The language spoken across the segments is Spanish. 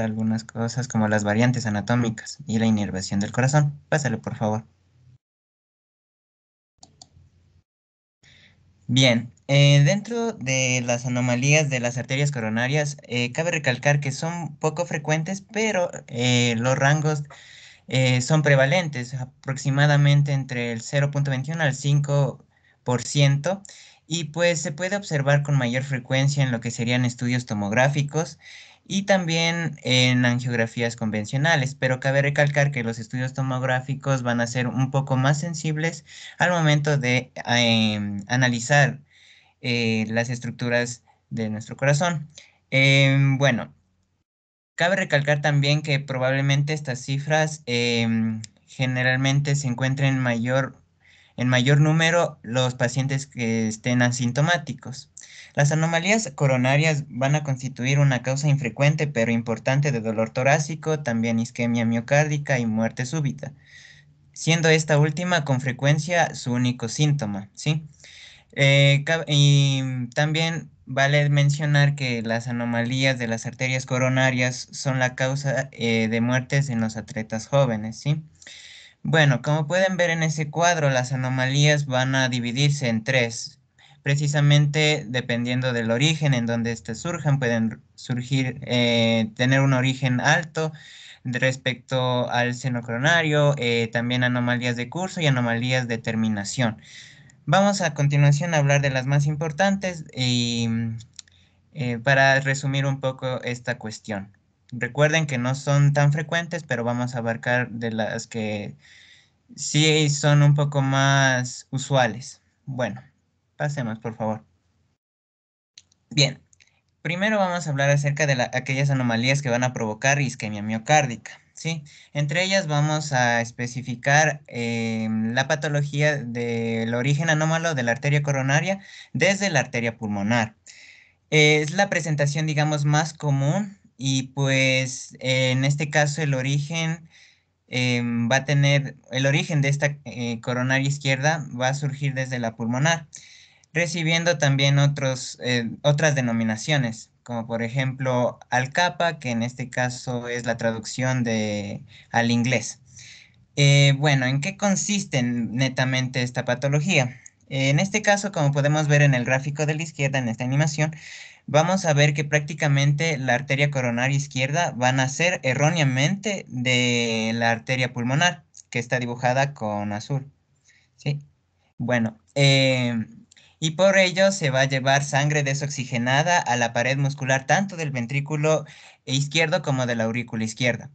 algunas cosas como las variantes anatómicas y la inervación del corazón. Pásale, por favor. Bien, eh, dentro de las anomalías de las arterias coronarias, eh, cabe recalcar que son poco frecuentes, pero eh, los rangos son prevalentes, aproximadamente entre el 0.21 al 5%, y pues se puede observar con mayor frecuencia en lo que serían estudios tomográficos, y también en angiografías convencionales, pero cabe recalcar que los estudios tomográficos van a ser un poco más sensibles al momento de em, analizar eh, las estructuras de nuestro corazón. Em, bueno, cabe recalcar también que probablemente estas cifras em, generalmente se encuentren mayor, en mayor número los pacientes que estén asintomáticos. Las anomalías coronarias van a constituir una causa infrecuente pero importante de dolor torácico, también isquemia miocárdica y muerte súbita, siendo esta última con frecuencia su único síntoma, ¿sí? Eh, y también vale mencionar que las anomalías de las arterias coronarias son la causa eh, de muertes en los atletas jóvenes, ¿sí? Bueno, como pueden ver en ese cuadro, las anomalías van a dividirse en tres, precisamente dependiendo del origen en donde éstas surjan, pueden surgir, eh, tener un origen alto respecto al seno coronario, eh, también anomalías de curso y anomalías de terminación. Vamos a continuación a hablar de las más importantes y, mm, eh, para resumir un poco esta cuestión. Recuerden que no son tan frecuentes, pero vamos a abarcar de las que sí son un poco más usuales. Bueno, Pasemos, por favor. Bien, primero vamos a hablar acerca de aquellas anomalías que van a provocar isquemia miocárdica. Entre ellas vamos a especificar em, la patología del origen anómalo de la arteria coronaria desde la arteria pulmonar. Es la presentación, digamos, más común y pues en este caso el origen em, va a tener, el origen de esta eh, coronaria izquierda va a surgir desde la pulmonar recibiendo también otros, eh, otras denominaciones, como por ejemplo al Alcapa, que en este caso es la traducción de, al inglés. Eh, bueno, ¿en qué consiste netamente esta patología? en este caso, como podemos ver en el gráfico de la izquierda, en esta animación, vamos a ver que prácticamente la arteria coronaria izquierda va a nacer erróneamente de la arteria pulmonar, que está dibujada con azul. ¿sí? Bueno, eh, y por ello se va a llevar sangre desoxigenada a la pared muscular tanto del ventrículo izquierdo como de la aurícula izquierda.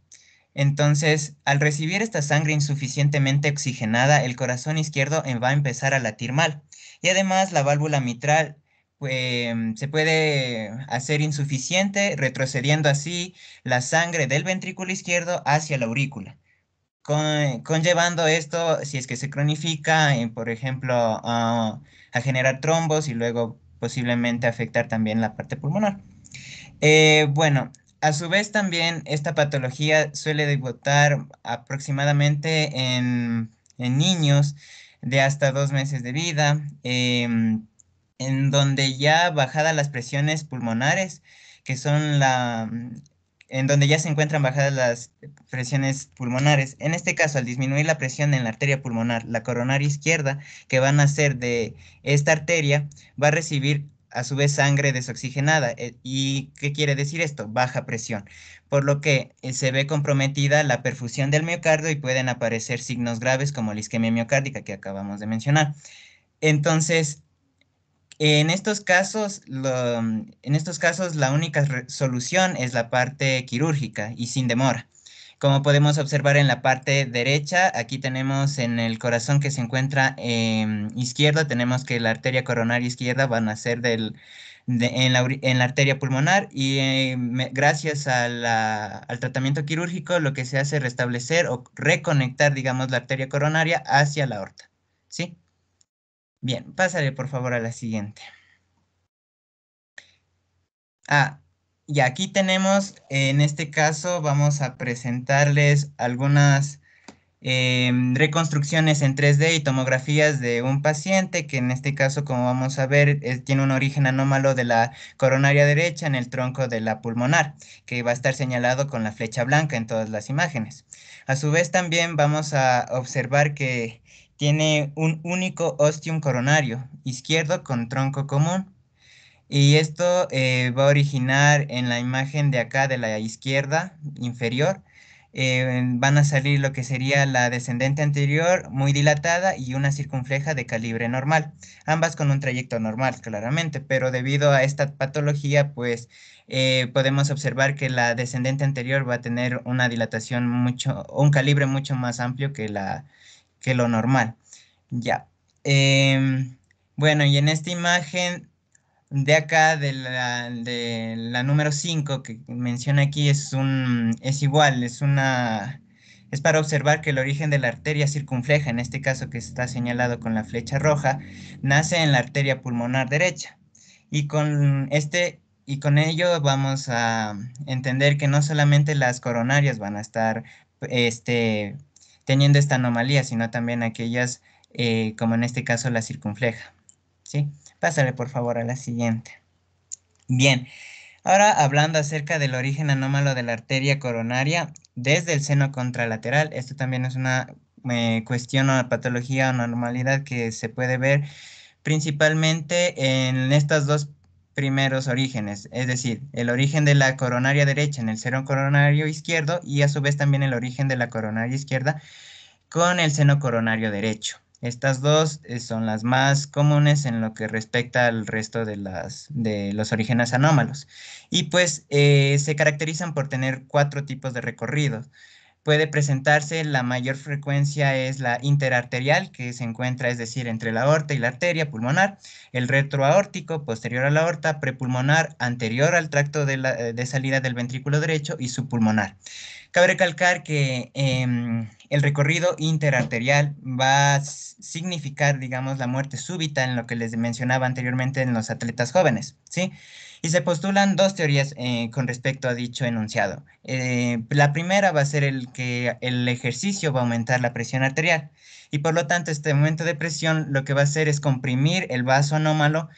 Entonces, al recibir esta sangre insuficientemente oxigenada, el corazón izquierdo va a empezar a latir mal. Y además la válvula mitral em, se puede hacer insuficiente, retrocediendo así la sangre del ventrículo izquierdo hacia la aurícula conllevando esto, si es que se cronifica, eh, por ejemplo, ah, a generar trombos y luego posiblemente afectar también la parte pulmonar. Eh, bueno, a su vez también esta patología suele debutar aproximadamente en, niños de hasta dos meses de vida, em, en donde ya bajadas las presiones pulmonares, que son la, en donde ya se encuentran bajadas las presiones pulmonares. En este caso, al disminuir la presión en la arteria pulmonar, la coronaria izquierda, que va a nacer de esta arteria, va a recibir a su vez sangre desoxigenada. Eh, ¿Y qué quiere decir esto? Baja presión. Por lo que eh, se ve comprometida la perfusión del miocardio y pueden aparecer signos graves como la isquemia miocárdica que acabamos de mencionar. Entonces, en estos casos, mm, en estos casos la única solución es la parte quirúrgica y sin demora. Como podemos observar en la parte derecha, aquí tenemos en el corazón que se encuentra em, izquierda, tenemos que la arteria coronaria izquierda va a ser del, en, la, arteria pulmonar y eh, gracias al tratamiento quirúrgico lo que se hace es restablecer o reconectar, digamos, la arteria coronaria hacia la aorta. ¿Sí? Bien, pásale por favor a la siguiente. Ah, y aquí tenemos, en este caso, vamos a presentarles algunas em, reconstrucciones en 3D y tomografías de un paciente que en este caso, como vamos a ver, tiene un origen anómalo de la coronaria derecha en el tronco de la pulmonar, que va a estar señalado con la flecha blanca en todas las imágenes. A su vez, también vamos a observar que tiene un único ostium coronario izquierdo con tronco común. Y esto eh, va a originar en la imagen de acá de la izquierda inferior, eh, van a salir lo que sería la descendente anterior muy dilatada y una circunfleja de calibre normal, ambas con un trayecto normal claramente, pero debido a esta patología pues eh, podemos observar que la descendente anterior va a tener una dilatación mucho, un calibre mucho más amplio que la que lo normal. Ya. Em, bueno, y en esta imagen de acá, de la, número 5 que menciona aquí, es, un, es igual, es una... Es para observar que el origen de la arteria circunfleja, en este caso que está señalado con la flecha roja, nace en la arteria pulmonar derecha. Y con, este, y con ello vamos a entender que no solamente las coronarias van a estar este, teniendo esta anomalía, sino también aquellas, eh, como en este caso la circunfleja. ¿sí? Pásale por favor a la siguiente. Bien, ahora hablando acerca del origen anómalo de la arteria coronaria desde el seno contralateral, esto también es una eh, cuestión o patología o normalidad que se puede ver principalmente en estas dos primeros orígenes, es decir, el origen de la coronaria derecha en el seno coronario izquierdo y a su vez también el origen de la coronaria izquierda con el seno coronario derecho. Estas dos eh, son las más comunes en lo que respecta al resto de, las, de los orígenes anómalos. Y pues eh, se caracterizan por tener cuatro tipos de recorridos puede presentarse, la mayor frecuencia es la interarterial, que se encuentra, es decir, entre la aorta y la arteria pulmonar, el retroaórtico, posterior a la aorta, prepulmonar, anterior al tracto de, eh, salida del ventrículo derecho y subpulmonar. Cabe recalcar que em, el recorrido interarterial va a significar, digamos, la muerte súbita en lo que les mencionaba anteriormente en los atletas jóvenes, ¿sí? sí y se postulan dos teorías eh, con respecto a dicho enunciado. Eh, la primera va a ser el que el ejercicio va a aumentar la presión arterial y por lo tanto este aumento de presión lo que va a hacer es comprimir el vaso anómalo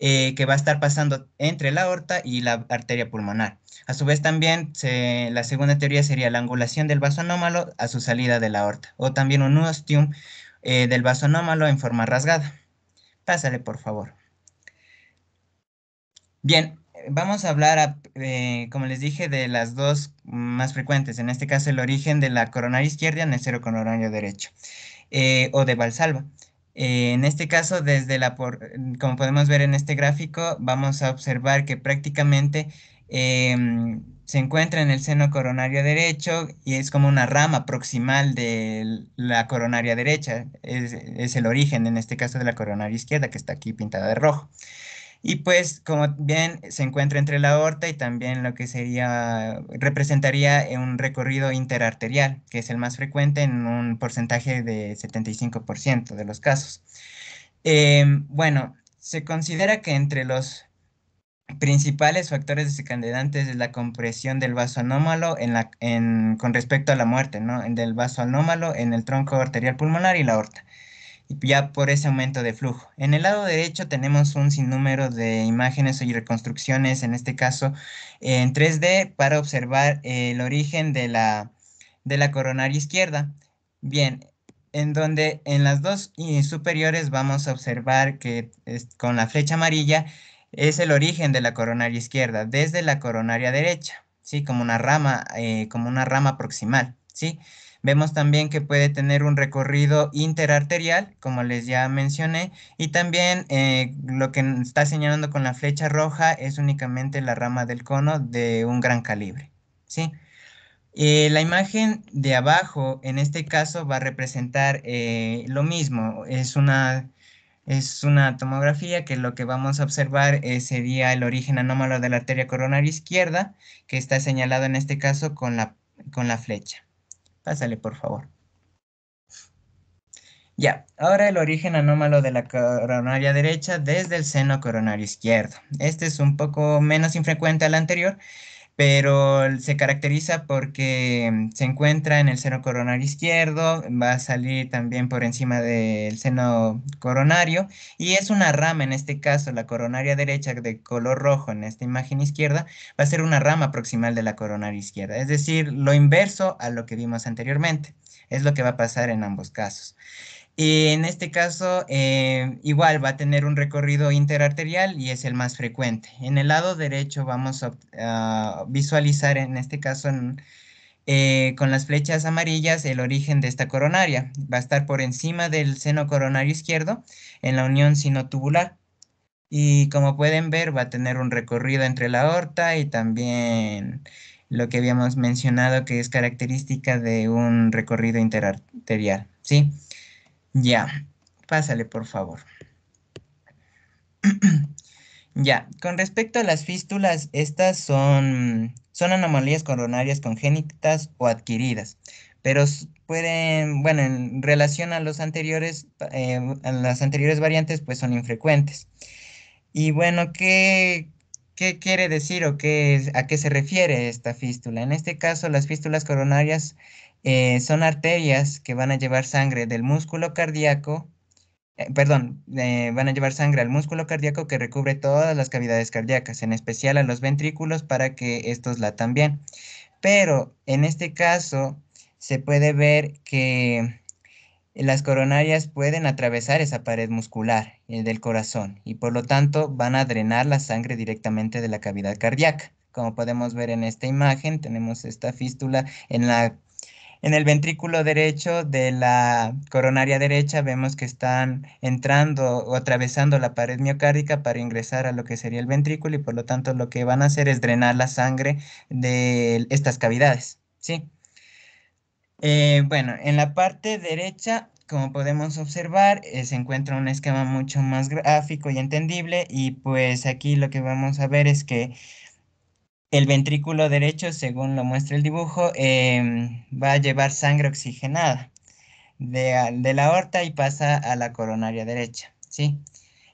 eh, que va a estar pasando entre la aorta y la arteria pulmonar. A su vez también la segunda teoría sería la angulación del vaso anómalo a su salida de la aorta o también un ostium del vaso anómalo en forma rasgada. Pásale por favor. Bien, vamos a hablar, eh, como les dije, de las dos más frecuentes, en este caso el origen de la coronaria izquierda en el cero coronario derecho, eh, o de Valsalva. Eh, en este caso, desde la como podemos ver en este gráfico, vamos a observar que prácticamente em, se encuentra en el seno coronario derecho y es como una rama proximal de la coronaria derecha, es el origen en este caso de la coronaria izquierda que está aquí pintada de rojo. Y pues, como bien se encuentra entre la aorta y también lo que sería, representaría un recorrido interarterial, que es el más frecuente en un porcentaje de 75% de los casos. Em, bueno, se considera que entre los principales factores desencadenantes es la compresión del vaso anómalo en con respecto a la muerte, ¿no? Del vaso anómalo en el tronco arterial pulmonar y la aorta ya por ese aumento de flujo. En el lado derecho tenemos un sinnúmero de imágenes y reconstrucciones, en este caso en 3D, para observar el origen de la, de la coronaria izquierda. Bien, en donde en las dos superiores vamos a observar que con la flecha amarilla es el origen de la coronaria izquierda, desde la coronaria derecha, ¿sí? Como una rama, eh, como una rama proximal, ¿sí? sí Vemos también que puede tener un recorrido interarterial, como les ya mencioné, y también eh, lo que está señalando con la flecha roja es únicamente la rama del cono de un gran calibre. ¿sí? Eh, la imagen de abajo, en este caso, va a representar eh, lo mismo. Es una, es una tomografía que lo que vamos a observar sería el origen anómalo de la arteria coronaria izquierda, que está señalado en este caso con la, con la flecha. Pásale, por favor. Ya, ahora el origen anómalo de la coronaria derecha desde el seno coronario izquierdo. Este es un poco menos infrecuente al anterior, pero se caracteriza porque mm, se encuentra en el seno coronario izquierdo, va a salir también por encima del seno coronario y es una rama, en este caso la coronaria derecha de color rojo en esta imagen izquierda, va a ser una rama proximal de la coronaria izquierda, es decir, lo inverso a lo que vimos anteriormente, es lo que va a pasar en ambos casos. Y en este caso, eh, igual va a tener un recorrido interarterial y es el más frecuente. En el lado derecho vamos a visualizar, en este caso, eh, con las flechas amarillas, el origen de esta coronaria. Va a estar por encima del seno coronario izquierdo en la unión sinotubular. Y como pueden ver, va a tener un recorrido entre la aorta y también lo que habíamos mencionado que es característica de un recorrido interarterial, ¿sí? sí ya, pásale, por favor. ya, con respecto a las fístulas, estas son, son anomalías coronarias congénitas o adquiridas, pero pueden, bueno, en relación a los anteriores, em, las anteriores variantes, pues son infrecuentes. Y bueno, ¿qué, ¿Qué quiere decir o qué, a qué se refiere esta fístula? En este caso, las fístulas coronarias eh, son arterias que van a llevar sangre del músculo cardíaco, eh, perdón, eh, van a llevar sangre al músculo cardíaco que recubre todas las cavidades cardíacas, en especial a los ventrículos para que estos latan bien. Pero en este caso se puede ver que las coronarias pueden atravesar esa pared muscular del corazón y por lo tanto van a drenar la sangre directamente de la cavidad cardíaca. Como podemos ver en esta imagen, tenemos esta fístula en la en el ventrículo derecho de la coronaria derecha vemos que están entrando o atravesando la pared miocárdica para ingresar a lo que sería el ventrículo y por lo tanto lo que van a hacer es drenar la sangre de estas cavidades. ¿sí? Eh, bueno, en la parte derecha, como podemos observar, eh, se encuentra un esquema mucho más gráfico y entendible y pues aquí lo que vamos a ver es que el ventrículo derecho, según lo muestra el dibujo, em, va a llevar sangre oxigenada de, la aorta y pasa a la coronaria derecha, ¿sí?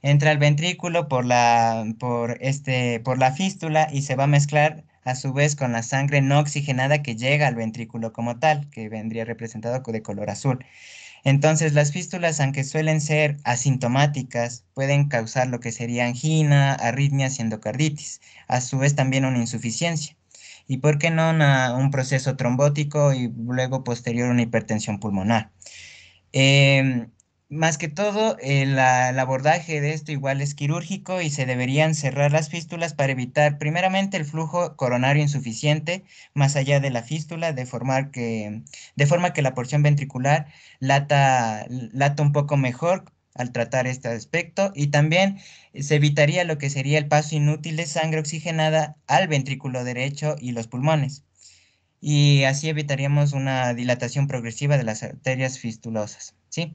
Entra al ventrículo por la, por, este, por la fístula y se va a mezclar a su vez con la sangre no oxigenada que llega al ventrículo como tal, que vendría representado de color azul. Entonces, las fístulas, aunque suelen ser asintomáticas, pueden causar lo que sería angina, arritmias y endocarditis, a su vez también una insuficiencia. Y por qué no un proceso trombótico y luego posterior una hipertensión pulmonar. Em, más que todo, eh, el, abordaje de esto igual es quirúrgico y se deberían cerrar las fístulas para evitar primeramente el flujo coronario insuficiente más allá de la fístula, de, formar que, de forma que la porción ventricular lata, lata un poco mejor al tratar este aspecto y también se evitaría lo que sería el paso inútil de sangre oxigenada al ventrículo derecho y los pulmones. Y así evitaríamos una dilatación progresiva de las arterias fistulosas, ¿sí?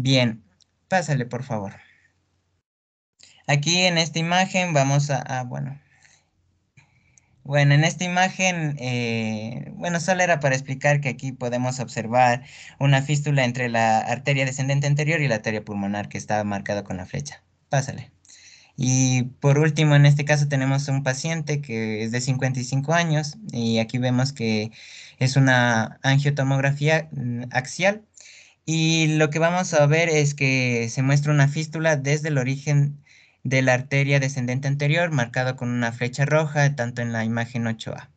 Bien, pásale por favor. Aquí en esta imagen vamos a, ah, bueno. Bueno, en esta imagen, eh, bueno, solo era para explicar que aquí podemos observar una fístula entre la arteria descendente anterior y la arteria pulmonar que está marcada con la flecha. Pásale. Y por último, en este caso tenemos un paciente que es de 55 años y aquí vemos que es una angiotomografía mm, axial y lo que vamos a ver es que se muestra una fístula desde el origen de la arteria descendente anterior, marcado con una flecha roja, tanto en la imagen 8A.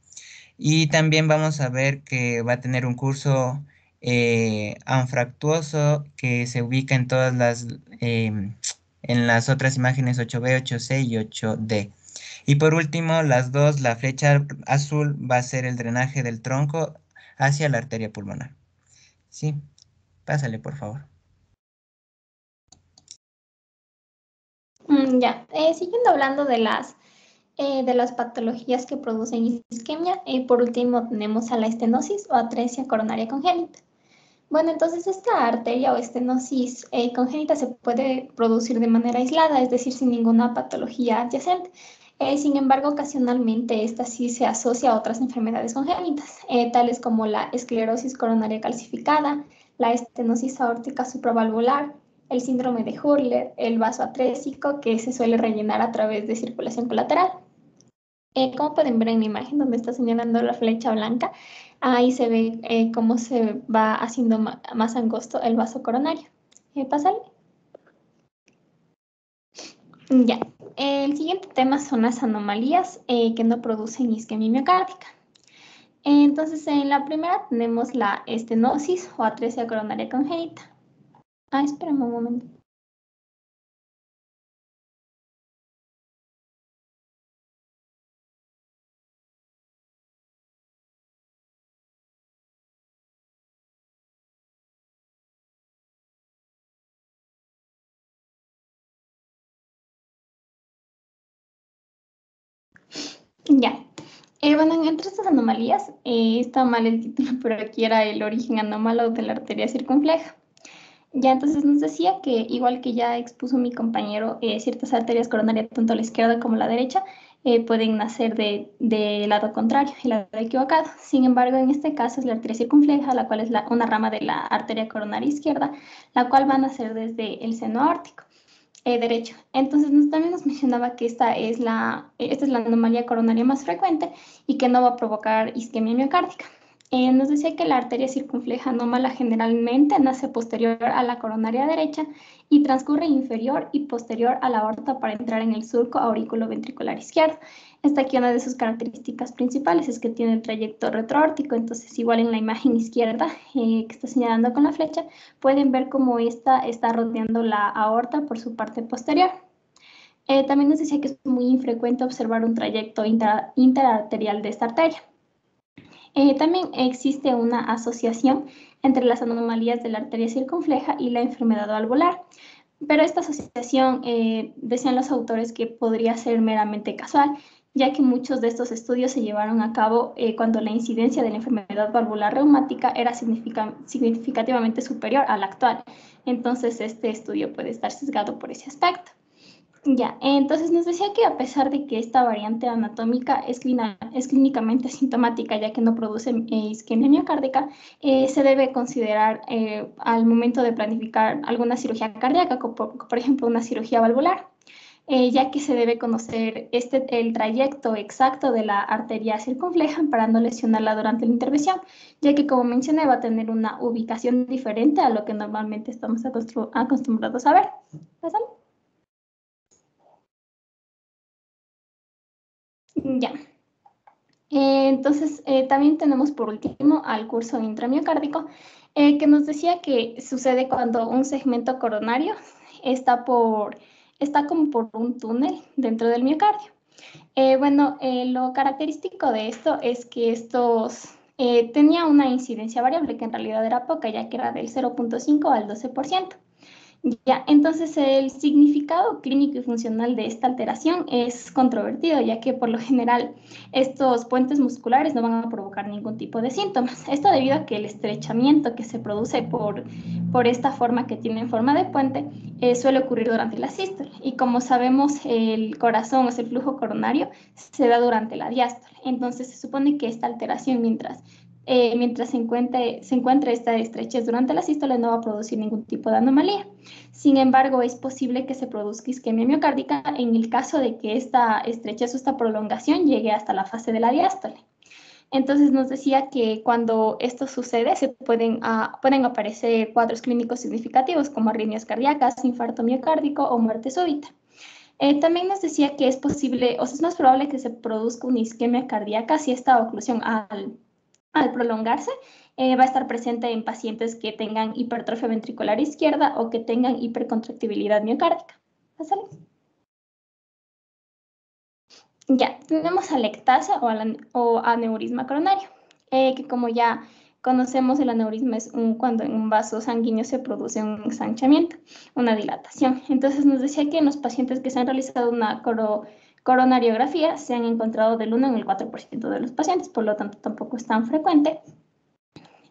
Y también vamos a ver que va a tener un curso eh, anfractuoso que se ubica en todas las, em, en las otras imágenes 8B, 8C y 8D. Y por último, las dos, la flecha azul va a ser el drenaje del tronco hacia la arteria pulmonar. Sí por favor. Mm, ya, eh, siguiendo hablando de las, eh, de las patologías que producen isquemia, eh, por último tenemos a la estenosis o atresia coronaria congénita. Bueno, entonces esta arteria o estenosis congénita se puede producir de manera aislada, es decir, sin ninguna patología adyacente. sin embargo, ocasionalmente esta sí se asocia a otras enfermedades congénitas, tales como la esclerosis coronaria calcificada, la estenosis aórtica supravalvular, el síndrome de Hurler, el vaso atrésico que se suele rellenar a través de circulación colateral. Eh, como pueden ver en la imagen donde está señalando la flecha blanca, ahí se ve eh, cómo se va haciendo más angosto el vaso coronario. Eh, pásale. Ya, el siguiente tema son las anomalías eh, que no producen isquemia miocárdica. Entonces, en la primera tenemos la estenosis o atresia coronaria congénita. Ah, espérame un momento. Ya, eh, bueno, entre estas anomalías, eh, está mal el título, pero aquí era el origen anómalo de la arteria circunfleja. Ya entonces nos decía que, igual que ya expuso mi compañero, eh, ciertas arterias coronarias, tanto la izquierda como la derecha, pueden nacer del de lado contrario, el lado equivocado. Sin embargo, en este caso es la arteria circunfleja, la cual es una rama de la arteria coronaria izquierda, la cual va a nacer desde el seno órtico. Eh, derecho. Entonces nos, también nos mencionaba que esta es, la, esta es la anomalía coronaria más frecuente y que no va a provocar isquemia miocárdica. Eh, nos decía que la arteria circunfleja anómala generalmente nace posterior a la coronaria derecha y transcurre inferior y posterior a la aorta para entrar en el surco auriculoventricular izquierdo. Esta aquí una de sus características principales es que tiene el trayecto retroórtico, entonces igual en la imagen izquierda eh, que está señalando con la flecha, pueden ver cómo esta está rodeando la aorta por su parte posterior. Eh, también nos decía que es muy infrecuente observar un trayecto interarterial de esta arteria. Eh, también existe una asociación entre las anomalías de la arteria circunfleja y la enfermedad valvular, pero esta asociación, decían los autores, que podría ser meramente casual ya que muchos de estos estudios se llevaron a cabo eh, cuando la incidencia de la enfermedad valvular reumática era significativamente superior a la actual. Entonces, este estudio puede estar sesgado por ese aspecto. Ya, entonces nos decía que a pesar de que esta variante anatómica es, clínicamente sintomática, ya que no produce eh, isquemia cardíaca, eh, se debe considerar al momento de planificar alguna cirugía cardíaca, por ejemplo una cirugía valvular. Eh, ya que se debe conocer este, el trayecto exacto de la arteria circunfleja para no lesionarla durante la intervención, ya que como mencioné va a tener una ubicación diferente a lo que normalmente estamos acostumbrados a ver. ¿Pasan? Ya. Eh, entonces, eh, también tenemos por último al curso intramiocárdico, que nos decía que sucede cuando un segmento coronario está por está como por un túnel dentro del miocardio. Eh, bueno, eh, lo característico de esto es que estos eh, tenía una incidencia variable que en realidad era poca, ya que era del 0.5 al 12%. Ya, entonces el significado clínico y funcional de esta alteración es controvertido, ya que por lo general estos puentes musculares no van a provocar ningún tipo de síntomas. Esto debido a que el estrechamiento que se produce por, esta forma que tiene en forma de puente eh, suele ocurrir durante la sístole. Y como sabemos, el corazón, o el flujo coronario, se da durante la diástole. Entonces se supone que esta alteración, mientras eh, mientras se encuentre, esta estrechez durante la sístole, no va a producir ningún tipo de anomalía. Sin embargo, es posible que se produzca isquemia miocárdica en el caso de que esta estrechez o esta prolongación llegue hasta la fase de la diástole. Entonces nos decía que cuando esto sucede se pueden, ah, aparecer cuadros clínicos significativos como arritmias cardíacas, infarto miocárdico o muerte súbita. Eh, también nos decía que es posible, o es más probable que se produzca una isquemia cardíaca si esta oclusión al al prolongarse, eh, va a estar presente en pacientes que tengan hipertrofia ventricular izquierda o que tengan hipercontractibilidad miocárdica. Ya, tenemos alectasa o, o aneurisma coronario, eh, que como ya conocemos, el aneurisma es un, cuando en un vaso sanguíneo se produce un ensanchamiento, una dilatación. Entonces nos decía que en los pacientes que se han realizado una coro coronariografía se han encontrado del 1 en el 4% de los pacientes, por lo tanto tampoco es tan frecuente.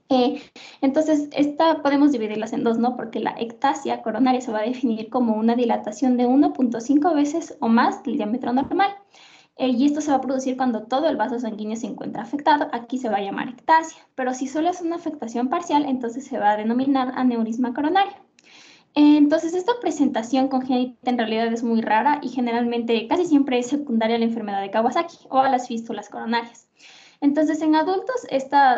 Eh, entonces, esta podemos dividirlas en dos, ¿no? Porque la ectasia coronaria se va a definir como una dilatación de 1.5 veces o más del diámetro normal. Eh, y esto se va a producir cuando todo el vaso sanguíneo se encuentra afectado. Aquí se va a llamar ectasia. Pero si solo es una afectación parcial, entonces se va a denominar aneurisma coronario. Entonces, esta presentación congénita en realidad es muy rara y generalmente casi siempre es secundaria a la enfermedad de Kawasaki o a las fístulas coronarias. Entonces, en adultos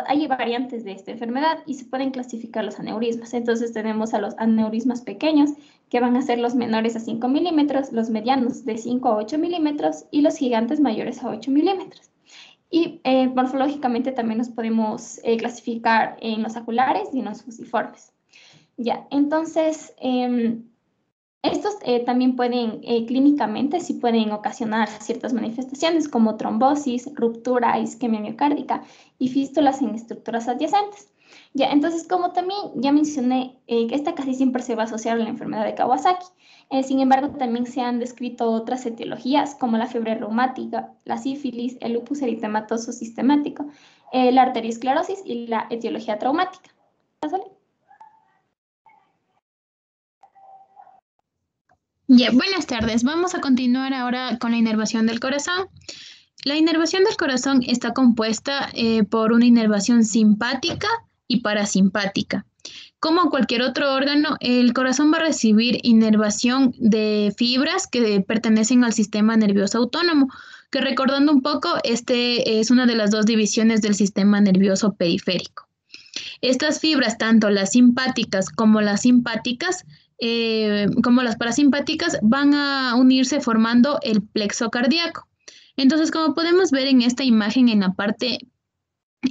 hay variantes de esta enfermedad y se pueden clasificar los aneurismas. Entonces, tenemos a los aneurismas pequeños, que van a ser los menores a 5 milímetros, los medianos de 5 a 8 milímetros y los gigantes mayores a 8 milímetros. Y eh, morfológicamente también nos podemos eh, clasificar en los aculares y en los fusiformes. Ya, entonces, em, estos eh, también pueden, eh, clínicamente, sí pueden ocasionar ciertas manifestaciones como trombosis, ruptura, isquemia miocárdica y fístulas en estructuras adyacentes. Ya, entonces, como también ya mencioné, eh, esta casi siempre se va a asociar a la enfermedad de Kawasaki. Eh, sin embargo, también se han descrito otras etiologías como la fiebre reumática, la sífilis, el lupus eritematoso sistemático, la arteriosclerosis y la etiología traumática. buenas tardes. Vamos a continuar ahora con la inervación del corazón. La inervación del corazón está compuesta eh, por una inervación simpática y parasimpática. Como cualquier otro órgano, el corazón va a recibir inervación de fibras que pertenecen al sistema nervioso autónomo, que recordando un poco, este es una de las dos divisiones del sistema nervioso periférico. Estas fibras, tanto las simpáticas como las simpáticas, eh, como las parasimpáticas, van a unirse formando el plexo cardíaco. Entonces, como podemos ver en esta imagen en la parte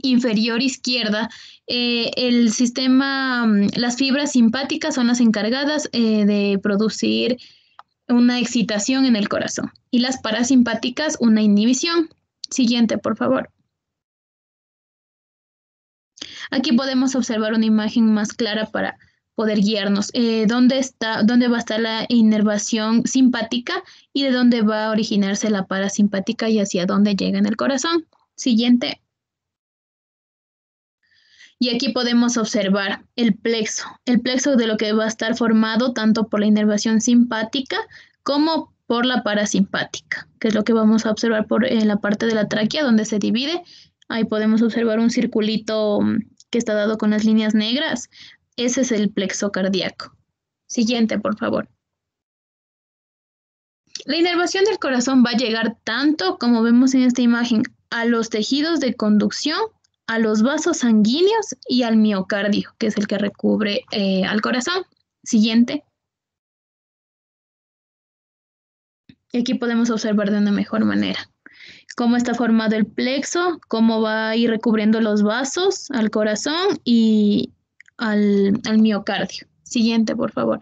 inferior izquierda, eh, el sistema, mm, las fibras simpáticas son las encargadas eh, de producir una excitación en el corazón y las parasimpáticas una inhibición. Siguiente, por favor. Aquí podemos observar una imagen más clara para poder guiarnos. Eh, ¿dónde, está, ¿Dónde va a estar la inervación simpática y de dónde va a originarse la parasimpática y hacia dónde llega en el corazón? Siguiente. Y aquí podemos observar el plexo, el plexo de lo que va a estar formado tanto por la inervación simpática como por la parasimpática, que es lo que vamos a observar por en la parte de la tráquea donde se divide. Ahí podemos observar un circulito mm, que está dado con las líneas negras, ese es el plexo cardíaco. Siguiente, por favor. La inervación del corazón va a llegar tanto, como vemos en esta imagen, a los tejidos de conducción, a los vasos sanguíneos y al miocardio, que es el que recubre eh, al corazón. Siguiente. Y aquí podemos observar de una mejor manera cómo está formado el plexo, cómo va a ir recubriendo los vasos al corazón y, al, miocardio. Siguiente, por favor.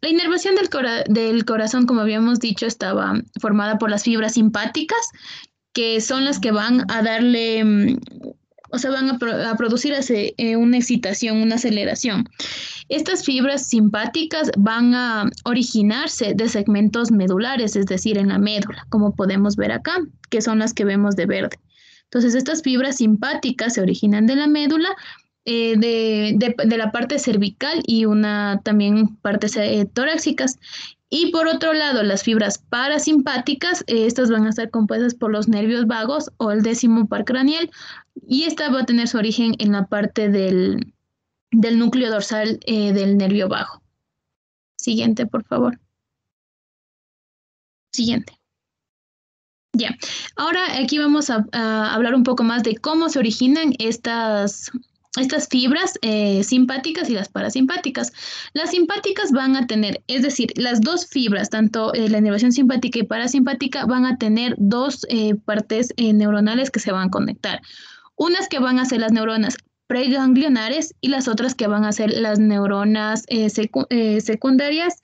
La inervación del, del, corazón, como habíamos dicho, estaba formada por las fibras simpáticas, que son las que van a darle, mm, o sea, van a, a producir eh, una excitación, una aceleración. Estas fibras simpáticas van a originarse de segmentos medulares, es decir, en la médula, como podemos ver acá, que son las que vemos de verde. Entonces, estas fibras simpáticas se originan de la médula, eh, de, de, la parte cervical y una también partes eh, torácicas. Y por otro lado, las fibras parasimpáticas, eh, estas van a estar compuestas por los nervios vagos o el décimo par craneal, y esta va a tener su origen en la parte del, del núcleo dorsal del nervio bajo. Siguiente, por favor. Siguiente. Ya, ahora aquí vamos a hablar un poco más de cómo se originan estas, estas fibras eh, simpáticas y las parasimpáticas. Las simpáticas van a tener, es decir, las dos fibras, tanto eh, la inervación simpática y parasimpática, van a tener dos eh, partes neuronales que se van a conectar. Unas que van a ser las neuronas preganglionares y las otras que van a ser las neuronas secundarias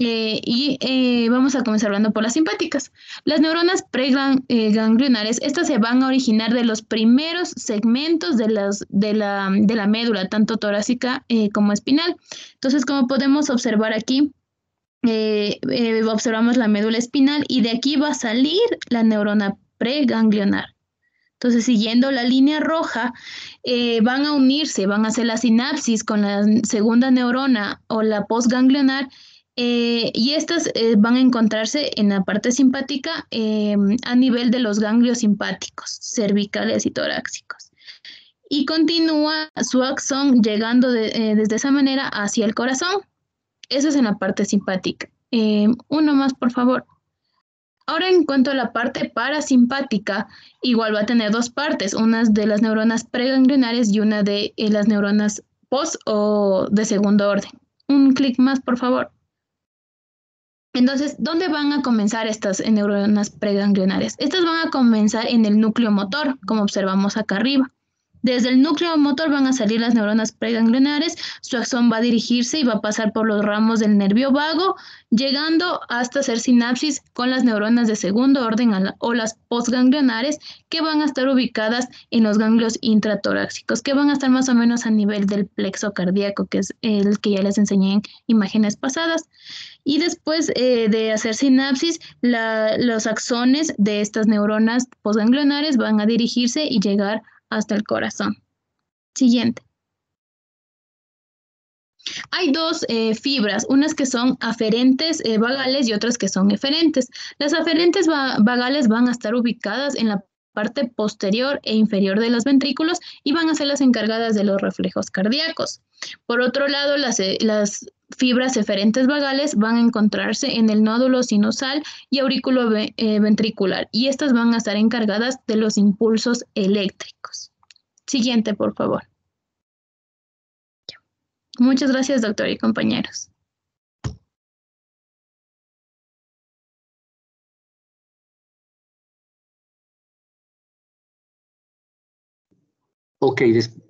eh, y eh, vamos a comenzar hablando por las simpáticas. Las neuronas preganglionares, eh, estas se van a originar de los primeros segmentos de, las, de, la, de la, médula, tanto torácica como espinal. Entonces, como podemos observar aquí, observamos la médula espinal y de aquí va a salir la neurona preganglionar. Entonces, siguiendo la línea roja, van a unirse, van a hacer la sinapsis con la segunda neurona o la postganglionar eh, y estas eh, van a encontrarse en la parte simpática eh, a nivel de los ganglios simpáticos, cervicales y torácicos. Y continúa su axón llegando desde esa manera hacia el corazón. Eso es en la parte simpática. uno más, por favor. Ahora en cuanto a la parte parasimpática, igual va a tener dos partes, una de las neuronas preganglionares y una de las neuronas post o de segundo orden. Un clic más, por favor. Entonces, ¿dónde van a comenzar estas neuronas preganglionares? Estas van a comenzar en el núcleo motor, como observamos acá arriba. Desde el núcleo motor van a salir las neuronas preganglionares, su axón va a dirigirse y va a pasar por los ramos del nervio vago, llegando hasta hacer sinapsis con las neuronas de segundo orden o las postganglionares que van a estar ubicadas en los ganglios intratorácicos, que van a estar más o menos a nivel del plexo cardíaco, que es el que ya les enseñé en imágenes pasadas. Y después eh, de hacer sinapsis, los axones de estas neuronas posganglionares van a dirigirse y llegar hasta el corazón. Siguiente. Hay dos eh, fibras, unas que son aferentes eh, vagales y otras que son eferentes. Las aferentes vagales van a estar ubicadas en la parte posterior e inferior de los ventrículos y van a ser las encargadas de los reflejos cardíacos. Por otro lado, las, las fibras eferentes vagales van a encontrarse en el nódulo sinusal y aurículo eh, ventricular y estas van a estar encargadas de los impulsos eléctricos. Siguiente, por favor. Muchas gracias, doctor y compañeros. Ok,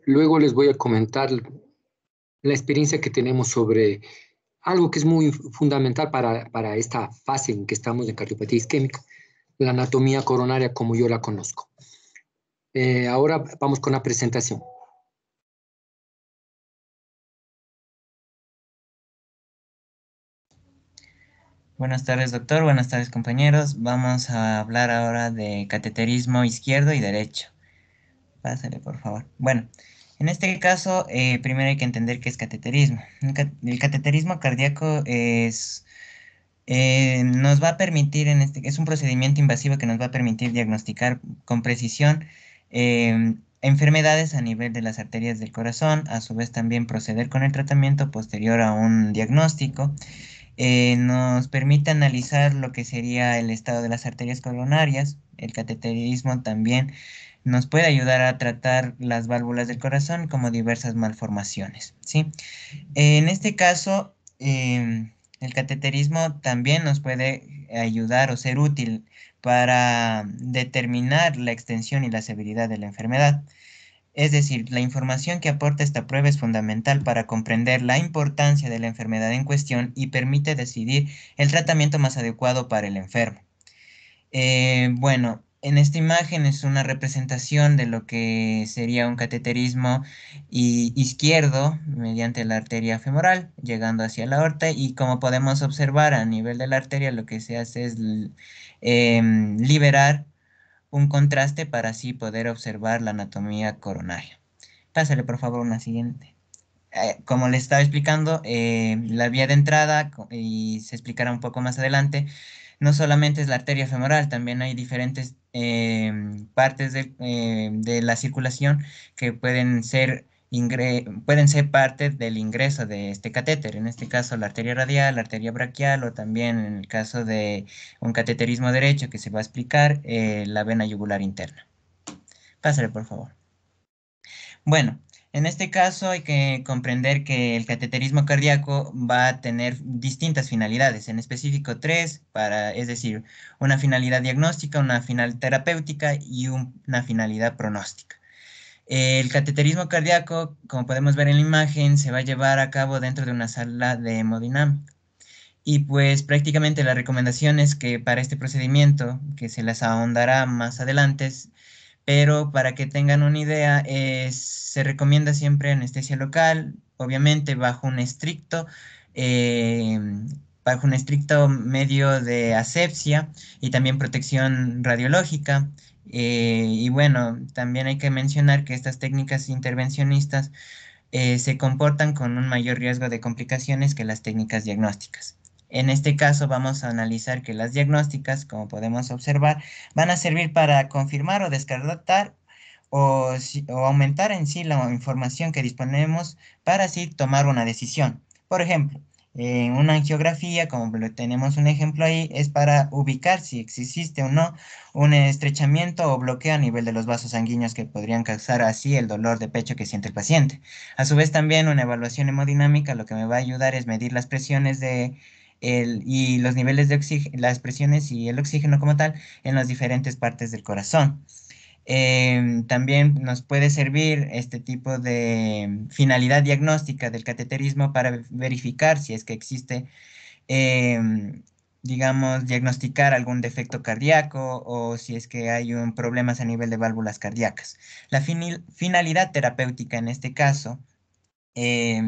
luego les voy a comentar la experiencia que tenemos sobre algo que es muy fundamental para, para esta fase en que estamos de cardiopatía isquémica, la anatomía coronaria como yo la conozco. Eh, ahora vamos con la presentación. Buenas tardes, doctor. Buenas tardes, compañeros. Vamos a hablar ahora de cateterismo izquierdo y derecho. Pásale, por favor. Bueno, en este caso, eh, primero hay que entender qué es cateterismo. El cateterismo cardíaco es, eh, nos va a permitir, en este, es un procedimiento invasivo que nos va a permitir diagnosticar con precisión em, enfermedades a nivel de las arterias del corazón, a su vez también proceder con el tratamiento posterior a un diagnóstico. Eh, nos permite analizar lo que sería el estado de las arterias coronarias. El cateterismo también nos puede ayudar a tratar las válvulas del corazón como diversas malformaciones. ¿sí? En este caso, em, el cateterismo también nos puede ayudar o ser útil para determinar la extensión y la severidad de la enfermedad. Es decir, la información que aporta esta prueba es fundamental para comprender la importancia de la enfermedad en cuestión y permite decidir el tratamiento más adecuado para el enfermo. Eh, bueno, en esta imagen es una representación de lo que sería un cateterismo izquierdo mediante la arteria femoral, llegando hacia la aorta y como podemos observar a nivel de la arteria lo que se hace es em, liberar un contraste para así poder observar la anatomía coronaria. Pásale por favor una siguiente. Eh, como les estaba explicando, eh, la vía de entrada, y se explicará un poco más adelante, no solamente es la arteria femoral, también hay diferentes Em, partes em, de, la circulación que pueden ser, pueden ser parte del ingreso de este catéter, en este caso la arteria radial, la arteria brachial o también en el caso de un cateterismo derecho que se va a explicar, eh, la vena yugular interna. Pásale, por favor. Bueno, en este caso hay que comprender que el cateterismo cardíaco va a tener distintas finalidades, en específico tres, para, es decir, una finalidad diagnóstica, una final terapéutica y una finalidad pronóstica. El cateterismo cardíaco, como podemos ver en la imagen, se va a llevar a cabo dentro de una sala de hemodinámica. Y pues prácticamente la recomendación es que para este procedimiento, que se las ahondará más adelante, pero para que tengan una idea, eh, se recomienda siempre anestesia local, obviamente bajo un estricto, eh, bajo un estricto medio de asepsia y también protección radiológica. Eh, y bueno, también hay que mencionar que estas técnicas intervencionistas se comportan con un mayor riesgo de complicaciones que las técnicas diagnósticas. En este caso vamos a analizar que las diagnósticas, como podemos observar, van a servir para confirmar o descartar o, aumentar en sí la información que disponemos para así tomar una decisión. Por ejemplo, en una angiografía, como tenemos un ejemplo ahí, es para ubicar si existe o no un estrechamiento o bloqueo a nivel de los vasos sanguíneos que podrían causar así el dolor de pecho que siente el paciente. A su vez también una evaluación hemodinámica lo que me va a ayudar es medir las presiones de y los niveles de oxígeno, las presiones y el oxígeno como tal en las diferentes partes del corazón. Em, también nos puede servir este tipo de finalidad diagnóstica del cateterismo para verificar si es que existe, em, digamos, diagnosticar algún defecto cardíaco o si es que hay un problemas a nivel de válvulas cardíacas. La finalidad terapéutica en este caso eh,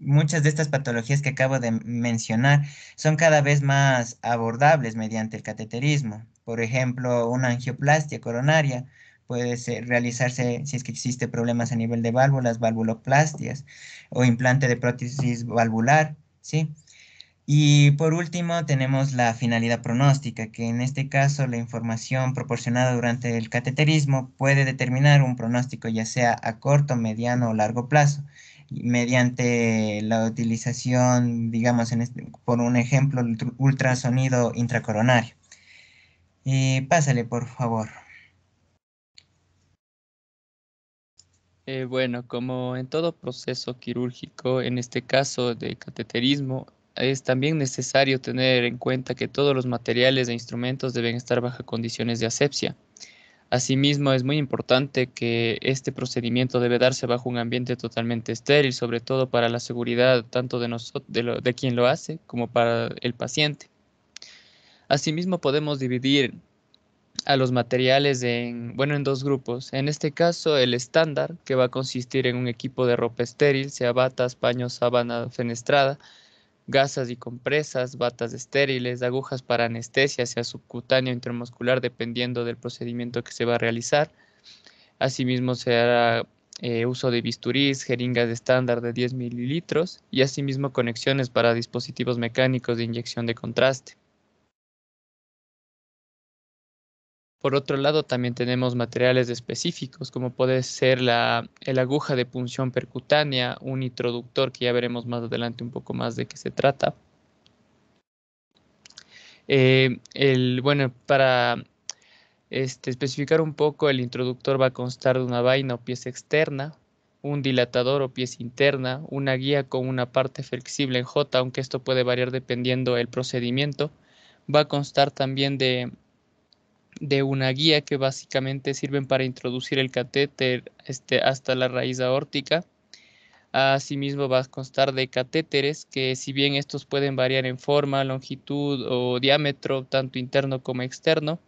muchas de estas patologías que acabo de mencionar son cada vez más abordables mediante el cateterismo. Por ejemplo, una angioplastia coronaria puede realizarse si es que existe problemas a nivel de válvulas, valvuloplastias o implante de prótesis valvular, ¿sí? Y por último tenemos la finalidad pronóstica, que en este caso la información proporcionada durante el cateterismo puede determinar un pronóstico ya sea a corto, mediano o largo plazo mediante la utilización, digamos, este, por un ejemplo, ultrasonido intracoronario. Eh, pásale, por favor. Eh, bueno, como en todo proceso quirúrgico, en este caso de cateterismo, es también necesario tener en cuenta que todos los materiales e instrumentos deben estar bajo condiciones de asepsia. Asimismo, es muy importante que este procedimiento debe darse bajo un ambiente totalmente estéril, sobre todo para la seguridad tanto de, quien lo hace como para el paciente. Asimismo, podemos dividir a los materiales en, bueno, en dos grupos. En este caso, el estándar, que va a consistir en un equipo de ropa estéril, sea batas, paños, sábana fenestrada, gasas y compresas, batas estériles, agujas para anestesia, sea subcutánea o intramuscular, dependiendo del procedimiento que se va a realizar. Asimismo, se hará eh, uso de bisturís, jeringas de estándar de 10 mililitros y asimismo conexiones para dispositivos mecánicos de inyección de contraste. Por otro lado, también tenemos materiales específicos, como puede ser la el aguja de punción percutánea, un introductor, que ya veremos más adelante un poco más de qué se trata. Eh, el, bueno, para este, especificar un poco, el introductor va a constar de una vaina o pieza externa, un dilatador o pieza interna, una guía con una parte flexible en J, aunque esto puede variar dependiendo el procedimiento. Va a constar también de de una guía que básicamente sirven para introducir el catéter este, hasta la raíz aórtica. Asimismo va a constar de catéteres que si bien estos pueden variar en forma, longitud o diámetro, tanto interno como externo,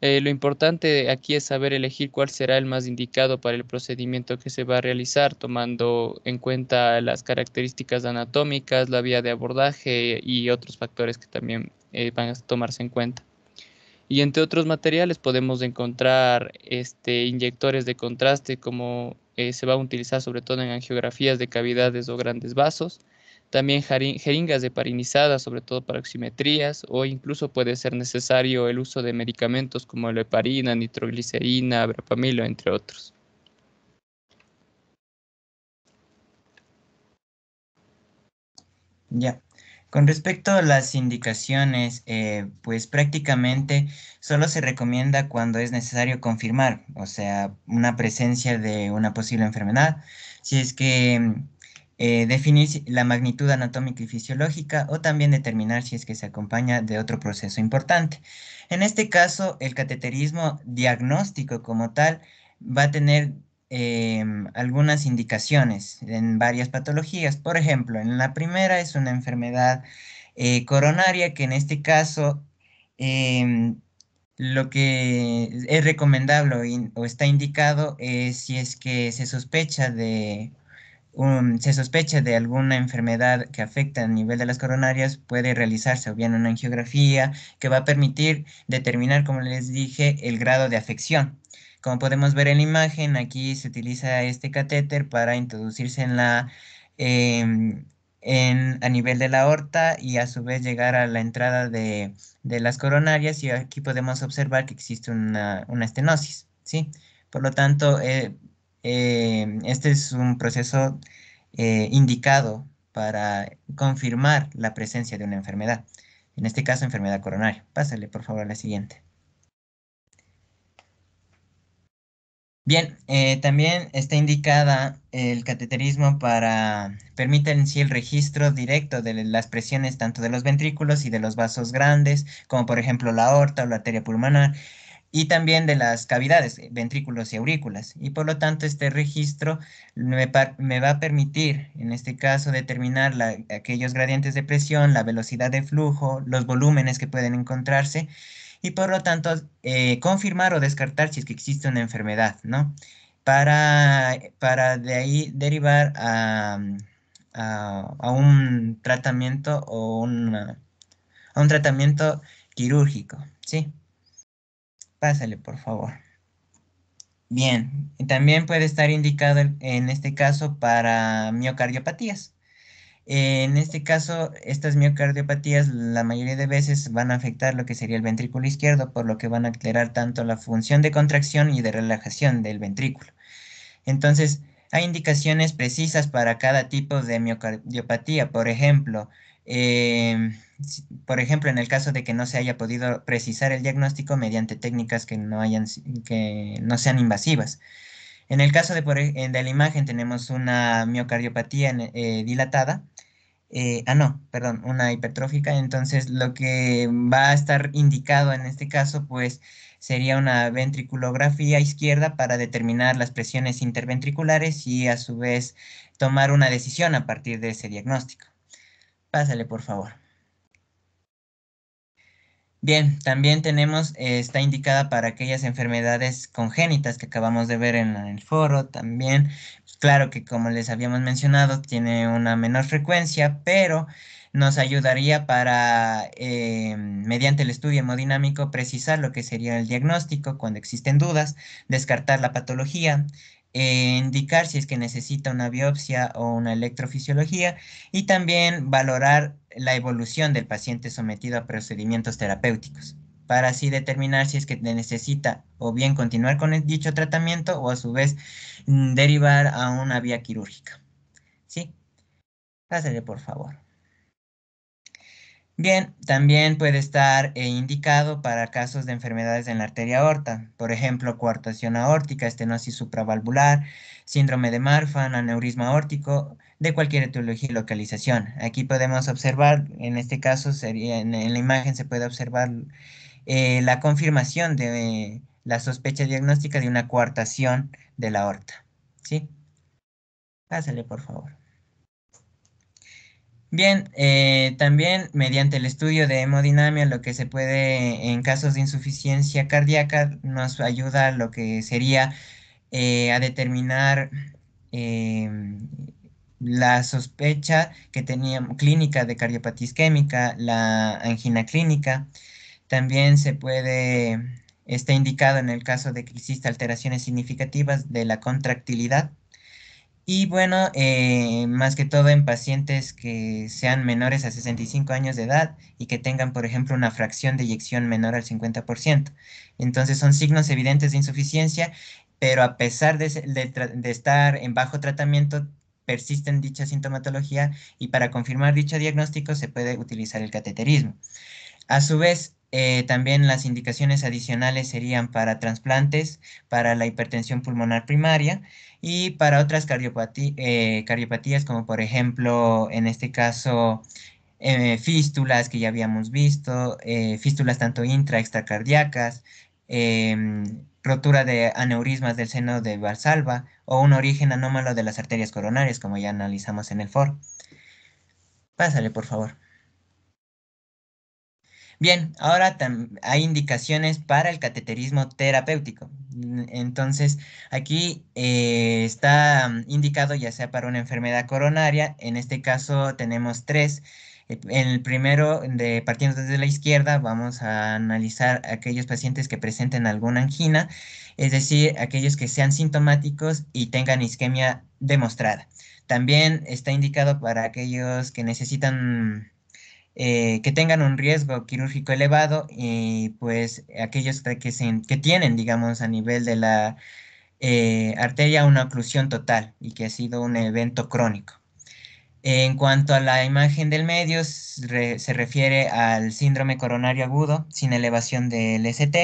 eh, lo importante aquí es saber elegir cuál será el más indicado para el procedimiento que se va a realizar, tomando en cuenta las características anatómicas, la vía de abordaje y otros factores que también eh, van a tomarse en cuenta. Y entre otros materiales podemos encontrar este, inyectores de contraste como eh, se va a utilizar sobre todo en angiografías de cavidades o grandes vasos. También jeringas de parinizada, sobre todo para oximetrías, o incluso puede ser necesario el uso de medicamentos como la heparina, nitroglicerina, brapamilo, entre otros. Ya, con respecto a las indicaciones, eh, pues prácticamente solo se recomienda cuando es necesario confirmar, o sea, una presencia de una posible enfermedad, si es que mm, eh, definir la magnitud anatómica y fisiológica o también determinar si es que se acompaña de otro proceso importante. En este caso, el cateterismo diagnóstico como tal va a tener Em, algunas indicaciones en varias patologías. Por ejemplo, en la primera es una enfermedad eh, coronaria que en este caso em, lo que es recomendable o, está indicado es si es que se sospecha de se sospecha de alguna enfermedad que afecta a nivel de las coronarias, puede realizarse o bien una angiografía que va a permitir determinar, como les dije, el grado de afección como podemos ver en la imagen, aquí se utiliza este catéter para introducirse en la, em, en, a nivel de la aorta y a su vez llegar a la entrada de, las coronarias y aquí podemos observar que existe una, estenosis. ¿sí? Por lo tanto, eh, em, este es un proceso eh, indicado para confirmar la presencia de una enfermedad. En este caso, enfermedad coronaria. Pásale, por favor, a la siguiente. Bien, eh, también está indicada el cateterismo para permitir en sí el registro directo de las presiones tanto de los ventrículos y de los vasos grandes, como por ejemplo la aorta o la arteria pulmonar, y también de las cavidades, eh, ventrículos y aurículas. Y por lo tanto, este registro me, va a permitir, en este caso, determinar aquellos gradientes de presión, la velocidad de flujo, los volúmenes que pueden encontrarse y por lo tanto eh, confirmar o descartar si es que existe una enfermedad, ¿no? Para, para de ahí derivar a, un tratamiento o a un tratamiento quirúrgico, ¿sí? Pásale, por favor. Bien, también puede estar indicado en este caso para miocardiopatías. Eh, en este caso, estas miocardiopatías la mayoría de veces van a afectar lo que sería el ventrículo izquierdo, por lo que van a alterar tanto la función de contracción y de relajación del ventrículo. Entonces, hay indicaciones precisas para cada tipo de miocardiopatía. Por ejemplo, em, por ejemplo, en el caso de que no se haya podido precisar el diagnóstico mediante técnicas que no, sean invasivas. En el caso de, la imagen tenemos una miocardiopatía eh, dilatada, eh, ah, no, perdón, una hipertrófica. Entonces, lo que va a estar indicado en este caso, pues, sería una ventriculografía izquierda para determinar las presiones interventriculares y a su vez tomar una decisión a partir de ese diagnóstico. Pásale, por favor. Bien, también tenemos, eh, está indicada para aquellas enfermedades congénitas que acabamos de ver en el foro también. Claro que como les habíamos mencionado, tiene una menor frecuencia, pero nos ayudaría para, eh, mediante el estudio hemodinámico, precisar lo que sería el diagnóstico cuando existen dudas, descartar la patología, eh, indicar si es que necesita una biopsia o una electrofisiología y también valorar la evolución del paciente sometido a procedimientos terapéuticos, para así determinar si es que necesita o bien continuar con dicho tratamiento o a su vez mm, derivar a una vía quirúrgica. ¿Sí? Pásale, por favor. Bien, también puede estar eh, indicado para casos de enfermedades en la arteria aorta, por ejemplo, coartación aórtica, estenosis supravalvular, síndrome de Marfan, aneurisma aórtico, de cualquier etiología y localización. Aquí podemos observar, en este caso sería, en, la imagen se puede observar eh, la confirmación de la sospecha diagnóstica de una coartación de la aorta. ¿sí? Pásale, por favor. Bien, eh, también mediante el estudio de hemodinamia, lo que se puede en casos de insuficiencia cardíaca nos ayuda a lo que sería eh, a determinar la sospecha que teníamos clínica de cardiopatía isquémica, la angina clínica. También se puede, está indicado en el caso de que exista alteraciones significativas de la contractilidad. Y bueno, eh, más que todo en pacientes que sean menores a 65 años de edad y que tengan, por ejemplo, una fracción de eyección menor al 50%. Entonces son signos evidentes de insuficiencia, pero a pesar de estar en bajo tratamiento, persisten dicha sintomatología y para confirmar dicho diagnóstico se puede utilizar el cateterismo. A su vez, eh, también las indicaciones adicionales serían para trasplantes, para la hipertensión pulmonar primaria y para otras eh, cardiopatías como por ejemplo en este caso eh, fístulas que ya habíamos visto, fístulas tanto intra extracardíacas, em, rotura de aneurismas del seno de Valsalva o un origen anómalo de las arterias coronarias, como ya analizamos en el foro. Pásale, por favor. Bien, ahora hay indicaciones para el cateterismo terapéutico. Entonces, aquí eh, está indicado ya sea para una enfermedad coronaria, en este caso tenemos tres, en el primero, de, partiendo desde la izquierda, vamos a analizar aquellos pacientes que presenten alguna angina, es decir, aquellos que sean sintomáticos y tengan isquemia demostrada. También está indicado para aquellos que necesitan eh, que tengan un riesgo quirúrgico elevado y pues aquellos que, tienen, digamos, a nivel de la eh, arteria una oclusión total y que ha sido un evento crónico. En cuanto a la imagen del medio, se refiere al síndrome coronario agudo sin elevación del ST.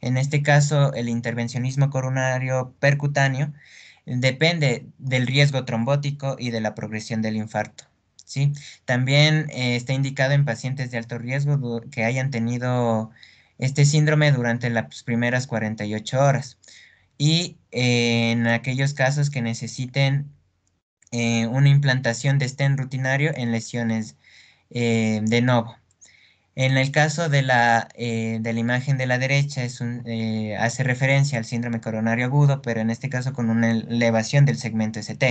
En este caso, el intervencionismo coronario percutáneo depende del riesgo trombótico y de la progresión del infarto. ¿sí? También eh, está indicado en pacientes de alto riesgo que hayan tenido este síndrome durante las primeras 48 horas y eh, en aquellos casos que necesiten eh, una implantación de stent rutinario en lesiones eh, de novo. En el caso eh, de la, imagen de la derecha, es un, hace referencia al síndrome coronario agudo, pero en este caso con una elevación del segmento ST.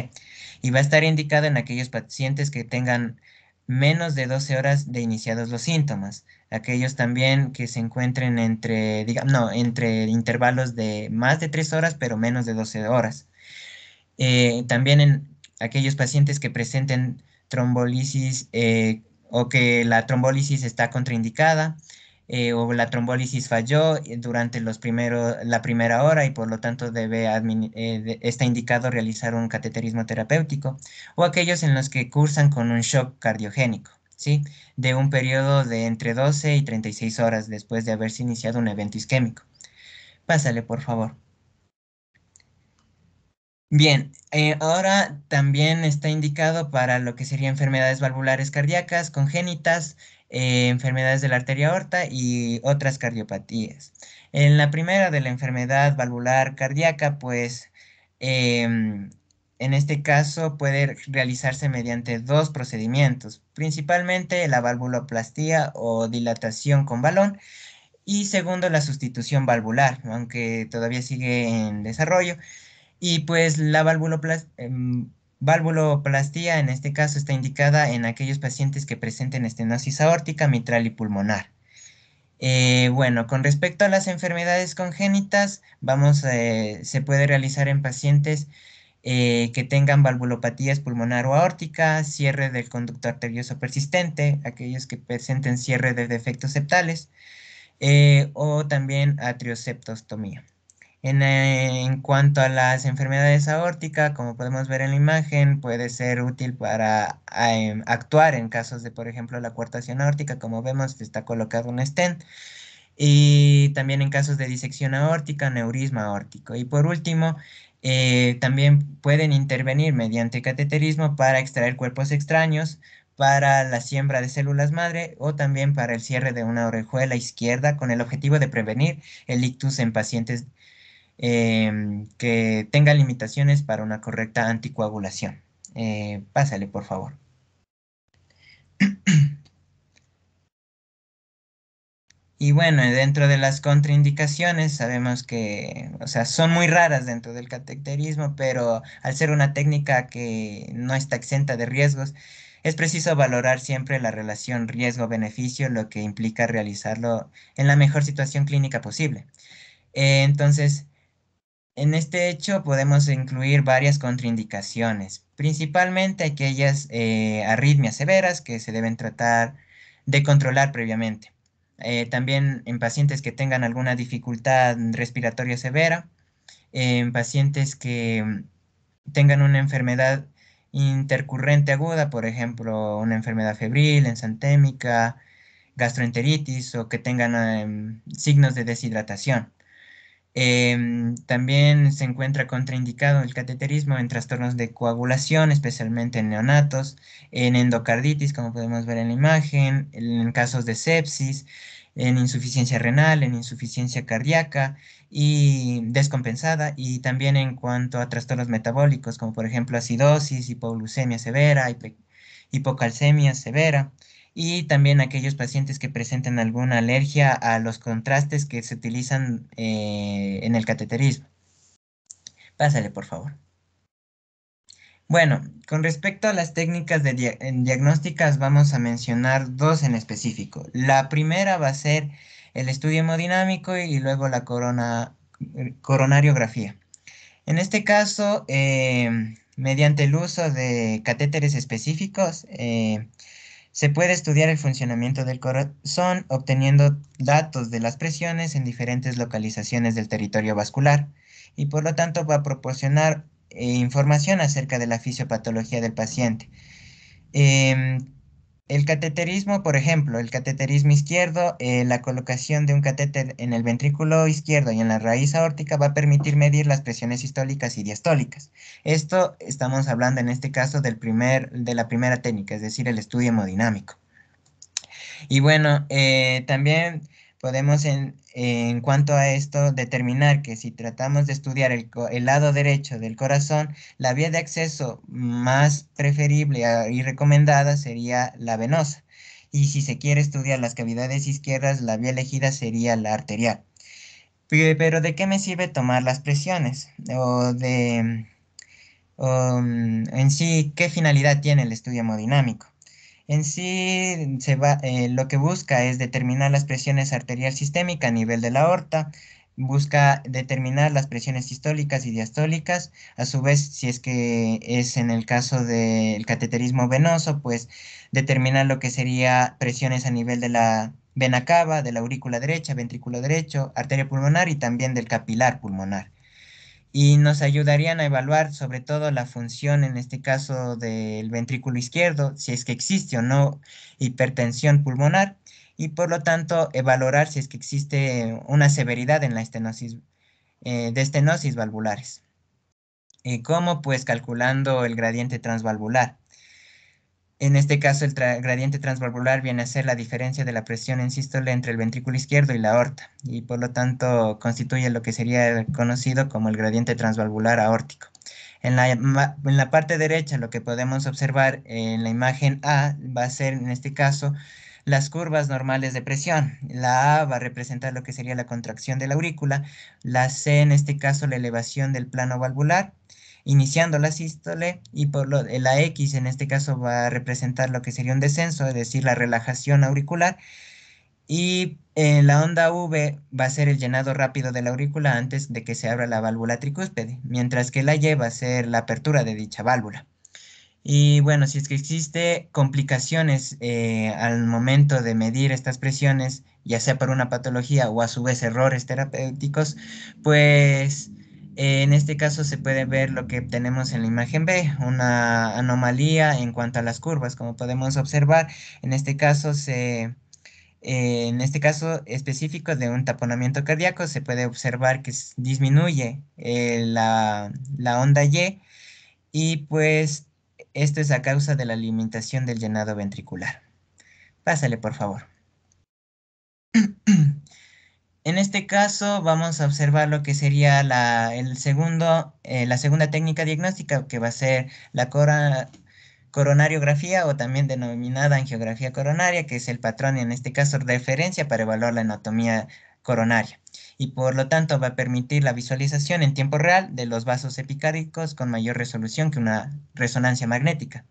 Y va a estar indicado en aquellos pacientes que tengan menos de 12 horas de iniciados los síntomas. Aquellos también que se encuentren entre, digamos, no, entre intervalos de más de 3 horas, pero menos de 12 horas. también en, aquellos pacientes que presenten trombolisis eh, o que la trombolisis está contraindicada eh, o la trombolisis falló eh, durante los primeros, la primera hora y por lo tanto debe está indicado realizar un cateterismo terapéutico o aquellos en los que cursan con un shock cardiogénico. ¿Sí? de un periodo de entre 12 y 36 horas después de haberse iniciado un evento isquémico. Pásale, por favor. Bien, eh, ahora también está indicado para lo que serían enfermedades valvulares cardíacas congénitas, eh, enfermedades de la arteria aorta y otras cardiopatías. En la primera de la enfermedad valvular cardíaca, pues em, en este caso puede realizarse mediante dos procedimientos, principalmente la valvuloplastía o dilatación con balón y segundo la sustitución valvular, aunque todavía sigue en desarrollo. Y pues la em, válvuloplastía, en este caso está indicada en aquellos pacientes que presenten estenosis aórtica, mitral y pulmonar. Eh, bueno, con respecto a las enfermedades congénitas, vamos, eh, se puede realizar en pacientes eh, que tengan valvulopatías pulmonar o aórtica, cierre del conducto arterioso persistente, aquellos que presenten cierre de defectos septales, o también atrioceptostomía. Eh, en, cuanto a las enfermedades aórticas, como podemos ver en la imagen, puede ser útil para ah, em, actuar en casos de, por ejemplo, la coartación aórtica, como vemos, está colocado un stent. Y también en casos de disección aórtica, neurisma aórtico. Y por último, eh, también pueden intervenir mediante cateterismo para extraer cuerpos extraños, para la siembra de células madre o también para el cierre de una orejuela izquierda con el objetivo de prevenir el ictus en pacientes Em, que tenga limitaciones para una correcta anticoagulación. Eh, pásale, por favor. Y bueno, dentro de las contraindicaciones sabemos que, o sea, son muy raras dentro del cateterismo, pero al ser una técnica que no está exenta de riesgos, es preciso valorar siempre la relación riesgo-beneficio, lo que implica realizarlo en la mejor situación clínica posible. Eh, entonces, en este hecho podemos incluir varias contraindicaciones, principalmente aquellas eh, arritmias severas que se deben tratar de controlar previamente. Eh, también en pacientes que tengan alguna dificultad respiratoria severa, en pacientes que mm, tengan una enfermedad intercurrente aguda, por ejemplo, una enfermedad febril, ensantémica, gastroenteritis o que tengan em, signos de deshidratación. Em, también se encuentra contraindicado el cateterismo en trastornos de coagulación, especialmente en neonatos, en endocarditis, como podemos ver en la imagen, en casos de sepsis, en insuficiencia renal, en insuficiencia cardíaca y descompensada, y también en cuanto a trastornos metabólicos, como por ejemplo acidosis, hipoglucemia severa, hipocalcemia severa y también aquellos pacientes que presenten alguna alergia a los contrastes que se utilizan eh, en el cateterismo. Pásale, por favor. Bueno, con respecto a las técnicas de diagnósticas, vamos a mencionar dos en específico. La primera va a ser el estudio hemodinámico y luego la coronariografía. En este caso, eh, mediante el uso de catéteres específicos, eh, se puede estudiar el funcionamiento del corazón obteniendo datos de las presiones en diferentes localizaciones del territorio vascular y por lo tanto va a proporcionar eh, información acerca de la fisiopatología del paciente. Em, el cateterismo, por ejemplo, el cateterismo izquierdo, eh, la colocación de un catéter en el ventrículo izquierdo y en la raíz aórtica va a permitir medir las presiones histólicas y diastólicas. Esto estamos hablando en este caso del primer, de la primera técnica, es decir, el estudio hemodinámico. Y bueno, eh, también podemos en, cuanto a esto determinar que si tratamos de estudiar el, lado derecho del corazón, la vía de acceso más preferible y recomendada sería la venosa. Y si se quiere estudiar las cavidades izquierdas, la vía elegida sería la arterial. Pero ¿de qué me sirve tomar las presiones? O de... O, mm, en sí, ¿qué finalidad tiene el estudio hemodinámico? En sí, se va, eh, lo que busca es determinar las presiones arterial sistémica a nivel de la aorta, busca determinar las presiones sistólicas y diastólicas, a su vez, si es que es en el caso del cateterismo venoso, pues determinar lo que sería presiones a nivel de la vena cava, de la aurícula derecha, ventrículo derecho, arteria pulmonar y también del capilar pulmonar y nos ayudarían a evaluar sobre todo la función, en este caso del ventrículo izquierdo, si es que existe o no hipertensión pulmonar y por lo tanto evaluar si es que existe una severidad en la estenosis, eh, de estenosis valvulares. y ¿Cómo? Pues calculando el gradiente transvalvular. En este caso, el gradiente transvalvular viene a ser la diferencia de la presión en sístole entre el ventrículo izquierdo y la aorta, y por lo tanto constituye lo que sería conocido como el gradiente transvalvular aórtico. En la, en la parte derecha, lo que podemos observar en la imagen A va a ser, en este caso, las curvas normales de presión. La A va a representar lo que sería la contracción de la aurícula, la C en este caso la elevación del plano valvular iniciando la sístole y por lo, eh, la X en este caso va a representar lo que sería un descenso, es decir, la relajación auricular. Y eh, la onda V va a ser el llenado rápido de la aurícula antes de que se abra la válvula tricúspide, mientras que la Y va a ser la apertura de dicha válvula. Y bueno, si es que existe complicaciones eh, al momento de medir estas presiones, ya sea por una patología o a su vez errores terapéuticos, pues en este caso se puede ver lo que tenemos en la imagen B, una anomalía en cuanto a las curvas. Como podemos observar, en este caso eh, este específico de un taponamiento cardíaco se puede observar que disminuye eh, la, onda Y y pues esto es a causa de la limitación del llenado ventricular. Pásale, por favor. En este caso vamos a observar lo que sería la, el segundo, eh, la segunda técnica diagnóstica, que va a ser la coronariografía o también denominada angiografía coronaria, que es el patrón en este caso de referencia para evaluar la anatomía coronaria y por lo tanto va a permitir la visualización en tiempo real de los vasos epicárdicos con mayor resolución que una resonancia magnética.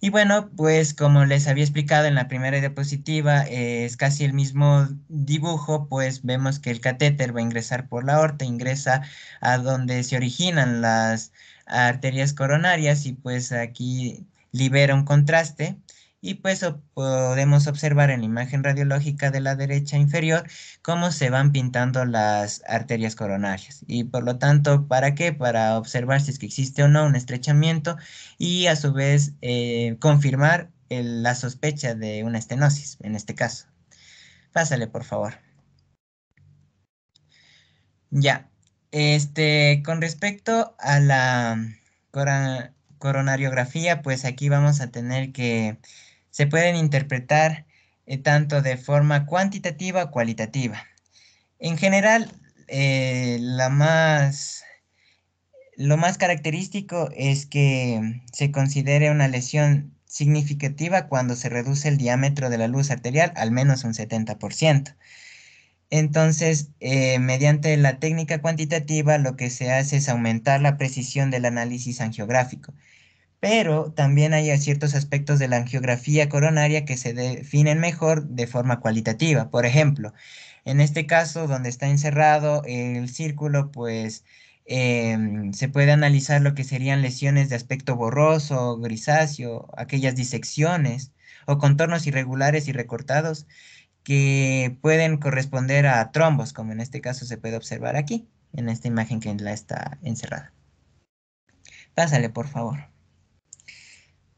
Y bueno, pues como les había explicado en la primera diapositiva, eh, es casi el mismo dibujo, pues vemos que el catéter va a ingresar por la aorta, ingresa a donde se originan las arterias coronarias y pues aquí libera un contraste y pues podemos observar en la imagen radiológica de la derecha inferior cómo se van pintando las arterias coronarias. Y por lo tanto, ¿para qué? Para observar si es que existe o no un estrechamiento y a su vez eh, confirmar la sospecha de una estenosis, en este caso. Pásale, por favor. Ya, este, con respecto a la coronariografía, pues aquí vamos a tener que se pueden interpretar eh, tanto de forma cuantitativa o cualitativa. En general, eh, la más, lo más característico es que se considere una lesión significativa cuando se reduce el diámetro de la luz arterial al menos un 70%. Entonces, eh, mediante la técnica cuantitativa, lo que se hace es aumentar la precisión del análisis angiográfico pero también hay ciertos aspectos de la angiografía coronaria que se definen mejor de forma cualitativa. Por ejemplo, en este caso, donde está encerrado el círculo, pues em, se puede analizar lo que serían lesiones de aspecto borroso, grisáceo, aquellas disecciones o contornos irregulares y recortados que pueden corresponder a trombos, como en este caso se puede observar aquí, en esta imagen que la está encerrada. Pásale, por favor.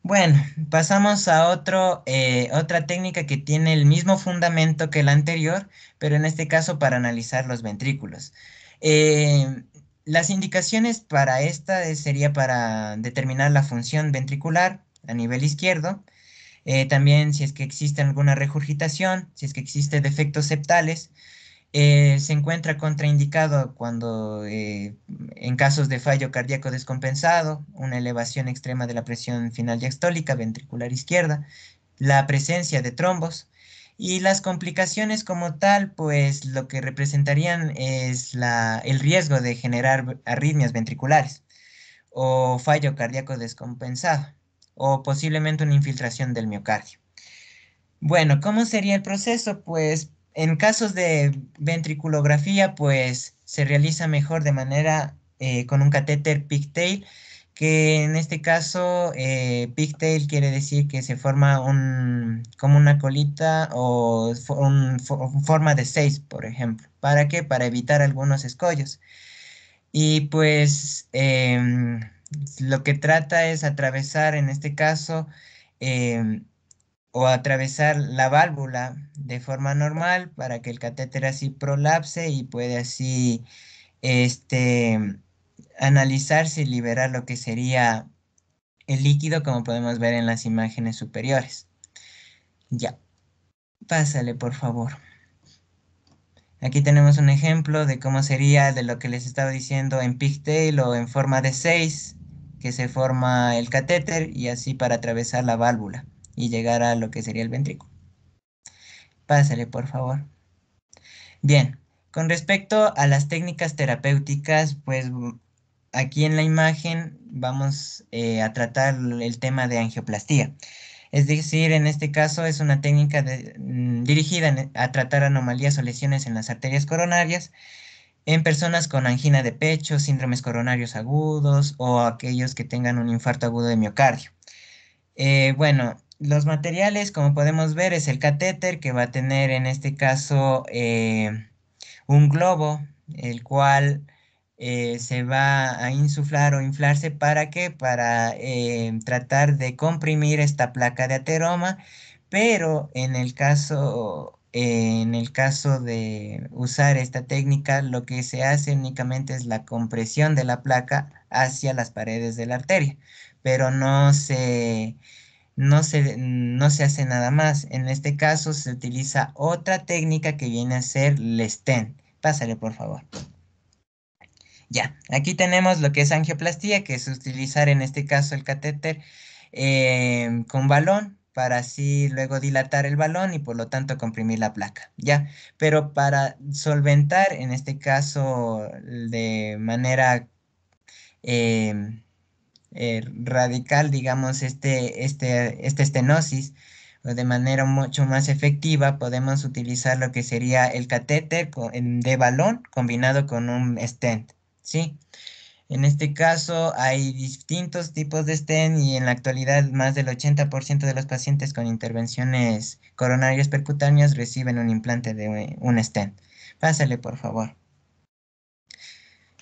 Bueno, pasamos a eh, otra técnica que tiene el mismo fundamento que la anterior, pero en este caso para analizar los ventrículos. Eh, las indicaciones para esta sería para determinar la función ventricular a nivel izquierdo, eh, también si es que existe alguna regurgitación, si es que existe defectos septales, eh, se encuentra contraindicado cuando eh, en casos de fallo cardíaco descompensado, una elevación extrema de la presión final diastólica ventricular izquierda, la presencia de trombos y las complicaciones como tal, pues lo que representarían es el riesgo de generar arritmias ventriculares o fallo cardíaco descompensado o posiblemente una infiltración del miocardio. Bueno, ¿cómo sería el proceso? Pues en casos de ventriculografía, pues se realiza mejor de manera eh, con un catéter pigtail, que en este caso eh, pigtail quiere decir que se forma un, como una colita o un, forma de seis, por ejemplo. ¿Para qué? Para evitar algunos escollos. Y pues em, lo que trata es atravesar, en este caso, em, o atravesar la válvula de forma normal para que el catéter así prolapse y puede así este, analizarse y liberar lo que sería el líquido como podemos ver en las imágenes superiores. Ya, pásale por favor. Aquí tenemos un ejemplo de cómo sería de lo que les estaba diciendo en pigtail o en forma de seis que se forma el catéter y así para atravesar la válvula y llegar a lo que sería el ventrículo. Pásale, por favor. Bien, con respecto a las técnicas terapéuticas, pues aquí en la imagen vamos eh, a tratar el tema de angioplastía. Es decir, en este caso es una técnica mm, dirigida a tratar anomalías o lesiones en las arterias coronarias en personas con angina de pecho, síndromes coronarios agudos o aquellos que tengan un infarto agudo de miocardio. Eh, bueno, los materiales, como podemos ver, es el catéter que va a tener en este caso eh, un globo, el cual eh, se va a insuflar o inflarse para qué? Para eh, tratar de comprimir esta placa de ateroma, pero en el caso en el caso de usar esta técnica, lo que se hace únicamente es la compresión de la placa hacia las paredes de la arteria, pero no se no se, no se hace nada más. En este caso se utiliza otra técnica que viene a ser el stent. Pásale, por favor. Ya, aquí tenemos lo que es angioplastía, que es utilizar en este caso el catéter eh, con balón para así luego dilatar el balón y por lo tanto comprimir la placa, ¿ya? Pero para solventar, en este caso de manera eh, eh, radical, digamos, este, este, esta estenosis, pues, de manera mucho más efectiva podemos utilizar lo que sería el catéter de balón combinado con un stent, ¿sí? En este caso hay distintos tipos de stent y en la actualidad más del 80% de los pacientes con intervenciones coronarias percutáneas reciben un implante de un stent. Pásale, por favor.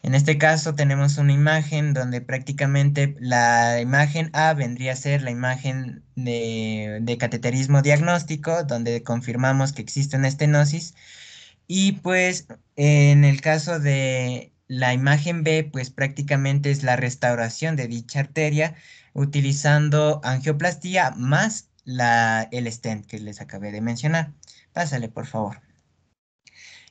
En este caso tenemos una imagen donde prácticamente la imagen A vendría a ser la imagen de, cateterismo diagnóstico, donde confirmamos que existe una estenosis. Y pues en el caso de la imagen B, pues prácticamente es la restauración de dicha arteria utilizando angioplastía más la, el stent que les acabé de mencionar. Pásale, por favor.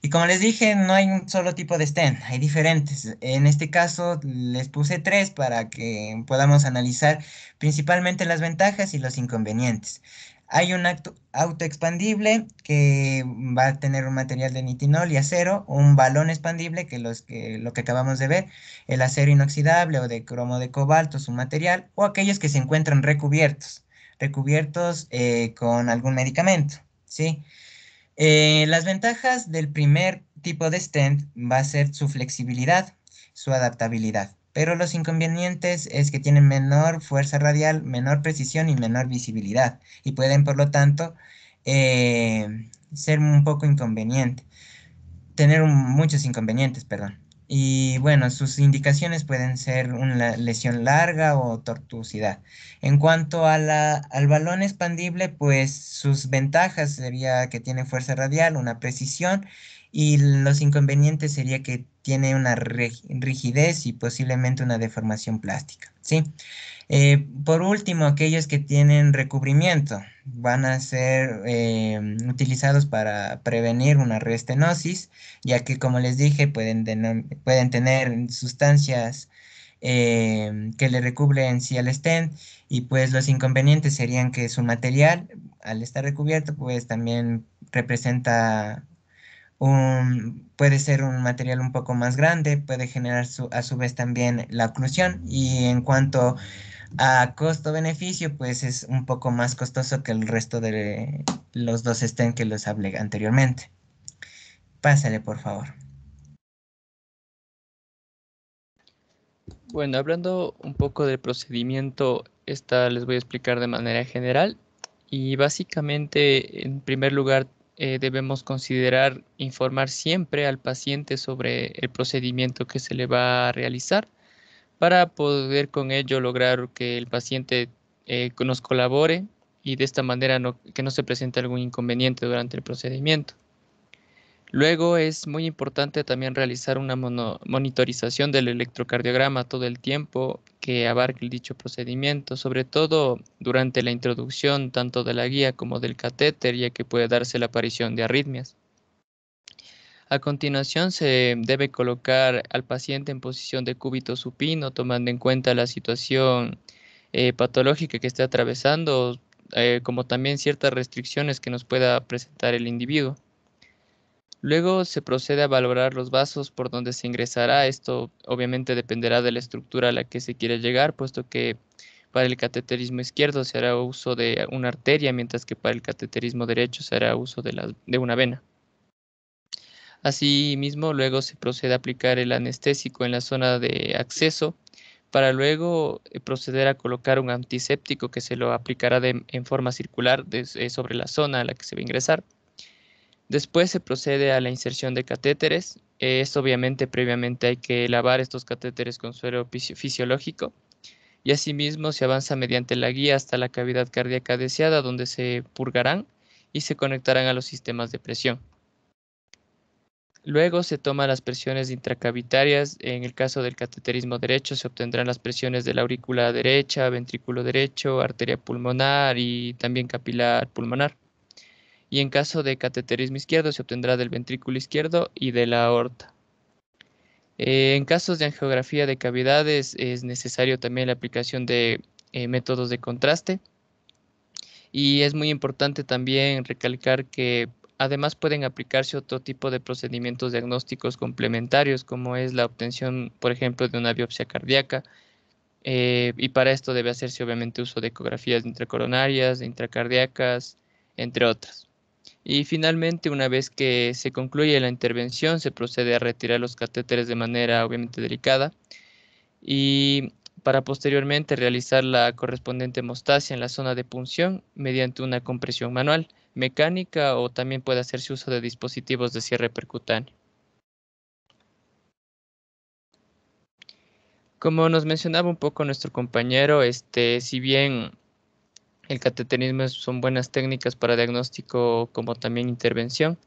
Y como les dije, no hay un solo tipo de stent, hay diferentes. En este caso les puse tres para que podamos analizar principalmente las ventajas y los inconvenientes. Hay un auto expandible que va a tener un material de nitinol y acero, un balón expandible que, los que lo que acabamos de ver, el acero inoxidable o de cromo de cobalto, su material, o aquellos que se encuentran recubiertos, recubiertos eh, con algún medicamento, ¿sí? sí eh, las ventajas del primer tipo de stent va a ser su flexibilidad, su adaptabilidad, pero los inconvenientes es que tienen menor fuerza radial, menor precisión y menor visibilidad y pueden por lo tanto eh, ser un poco inconveniente, tener muchos inconvenientes, perdón. Y bueno, sus indicaciones pueden ser una lesión larga o tortuosidad. En cuanto a al balón expandible, pues sus ventajas sería que tiene fuerza radial, una precisión y los inconvenientes sería que tiene una rigidez y posiblemente una deformación plástica, ¿sí? Eh, por último, aquellos que tienen recubrimiento van a ser eh, utilizados para prevenir una reestenosis, ya que como les dije pueden tener, sustancias eh, que le recubren si al estén y pues los inconvenientes serían que su material al estar recubierto pues también representa un, puede ser un material un poco más grande, puede generar a su vez también la oclusión y en cuanto a costo-beneficio, pues es un poco más costoso que el resto de los dos estén que les hablé anteriormente. Pásale, por favor. Bueno, hablando un poco del procedimiento, esta les voy a explicar de manera general. Y básicamente, en primer lugar, eh, debemos considerar informar siempre al paciente sobre el procedimiento que se le va a realizar para poder con ello lograr que el paciente eh, nos colabore y de esta manera que no se presente algún inconveniente durante el procedimiento. Luego es muy importante también realizar una monitorización del electrocardiograma todo el tiempo que abarque dicho procedimiento, sobre todo durante la introducción tanto de la guía como del catéter, ya que puede darse la aparición de arritmias. A continuación se debe colocar al paciente en posición de cúbito supino, tomando en cuenta la situación eh, patológica que esté atravesando, eh, como también ciertas restricciones que nos pueda presentar el individuo. Luego se procede a valorar los vasos por donde se ingresará. Esto obviamente dependerá de la estructura a la que se quiere llegar, puesto que para el cateterismo izquierdo se hará uso de una arteria, mientras que para el cateterismo derecho se hará uso de una vena. Asimismo, luego se procede a aplicar el anestésico en la zona de acceso para luego eh, proceder a colocar un antiséptico que se lo aplicará en forma circular eh, sobre la zona a la que se va a ingresar. Después se procede a la inserción de catéteres. Es obviamente previamente hay que lavar estos catéteres con suero fisiológico y asimismo se avanza mediante la guía hasta la cavidad cardíaca deseada donde se purgarán y se conectarán a los sistemas de presión. Luego se toman las presiones intracavitarias. En el caso del cateterismo derecho se obtendrán las presiones de la aurícula derecha, ventrículo derecho, arteria pulmonar y también capilar pulmonar. Y en caso de cateterismo izquierdo se obtendrá del ventrículo izquierdo y de la aorta. Eh, en casos de angiografía de cavidades es necesario también la aplicación de eh, métodos de contraste. Y es muy importante también recalcar que Además pueden aplicarse otro tipo de procedimientos diagnósticos complementarios, como es la obtención, por ejemplo, de una biopsia cardíaca. Eh, y para esto debe hacerse obviamente uso de ecografías intracoronarias, intracardíacas, entre otras. Y finalmente, una vez que se concluye la intervención, se procede a retirar los catéteres de manera obviamente delicada y para posteriormente realizar la correspondiente hemostasia en la zona de punción mediante una compresión manual mecánica o también puede hacerse uso de dispositivos de cierre percutáneo. Como nos mencionaba un poco nuestro compañero, este, si bien el cateterismo son buenas técnicas para diagnóstico como también intervención,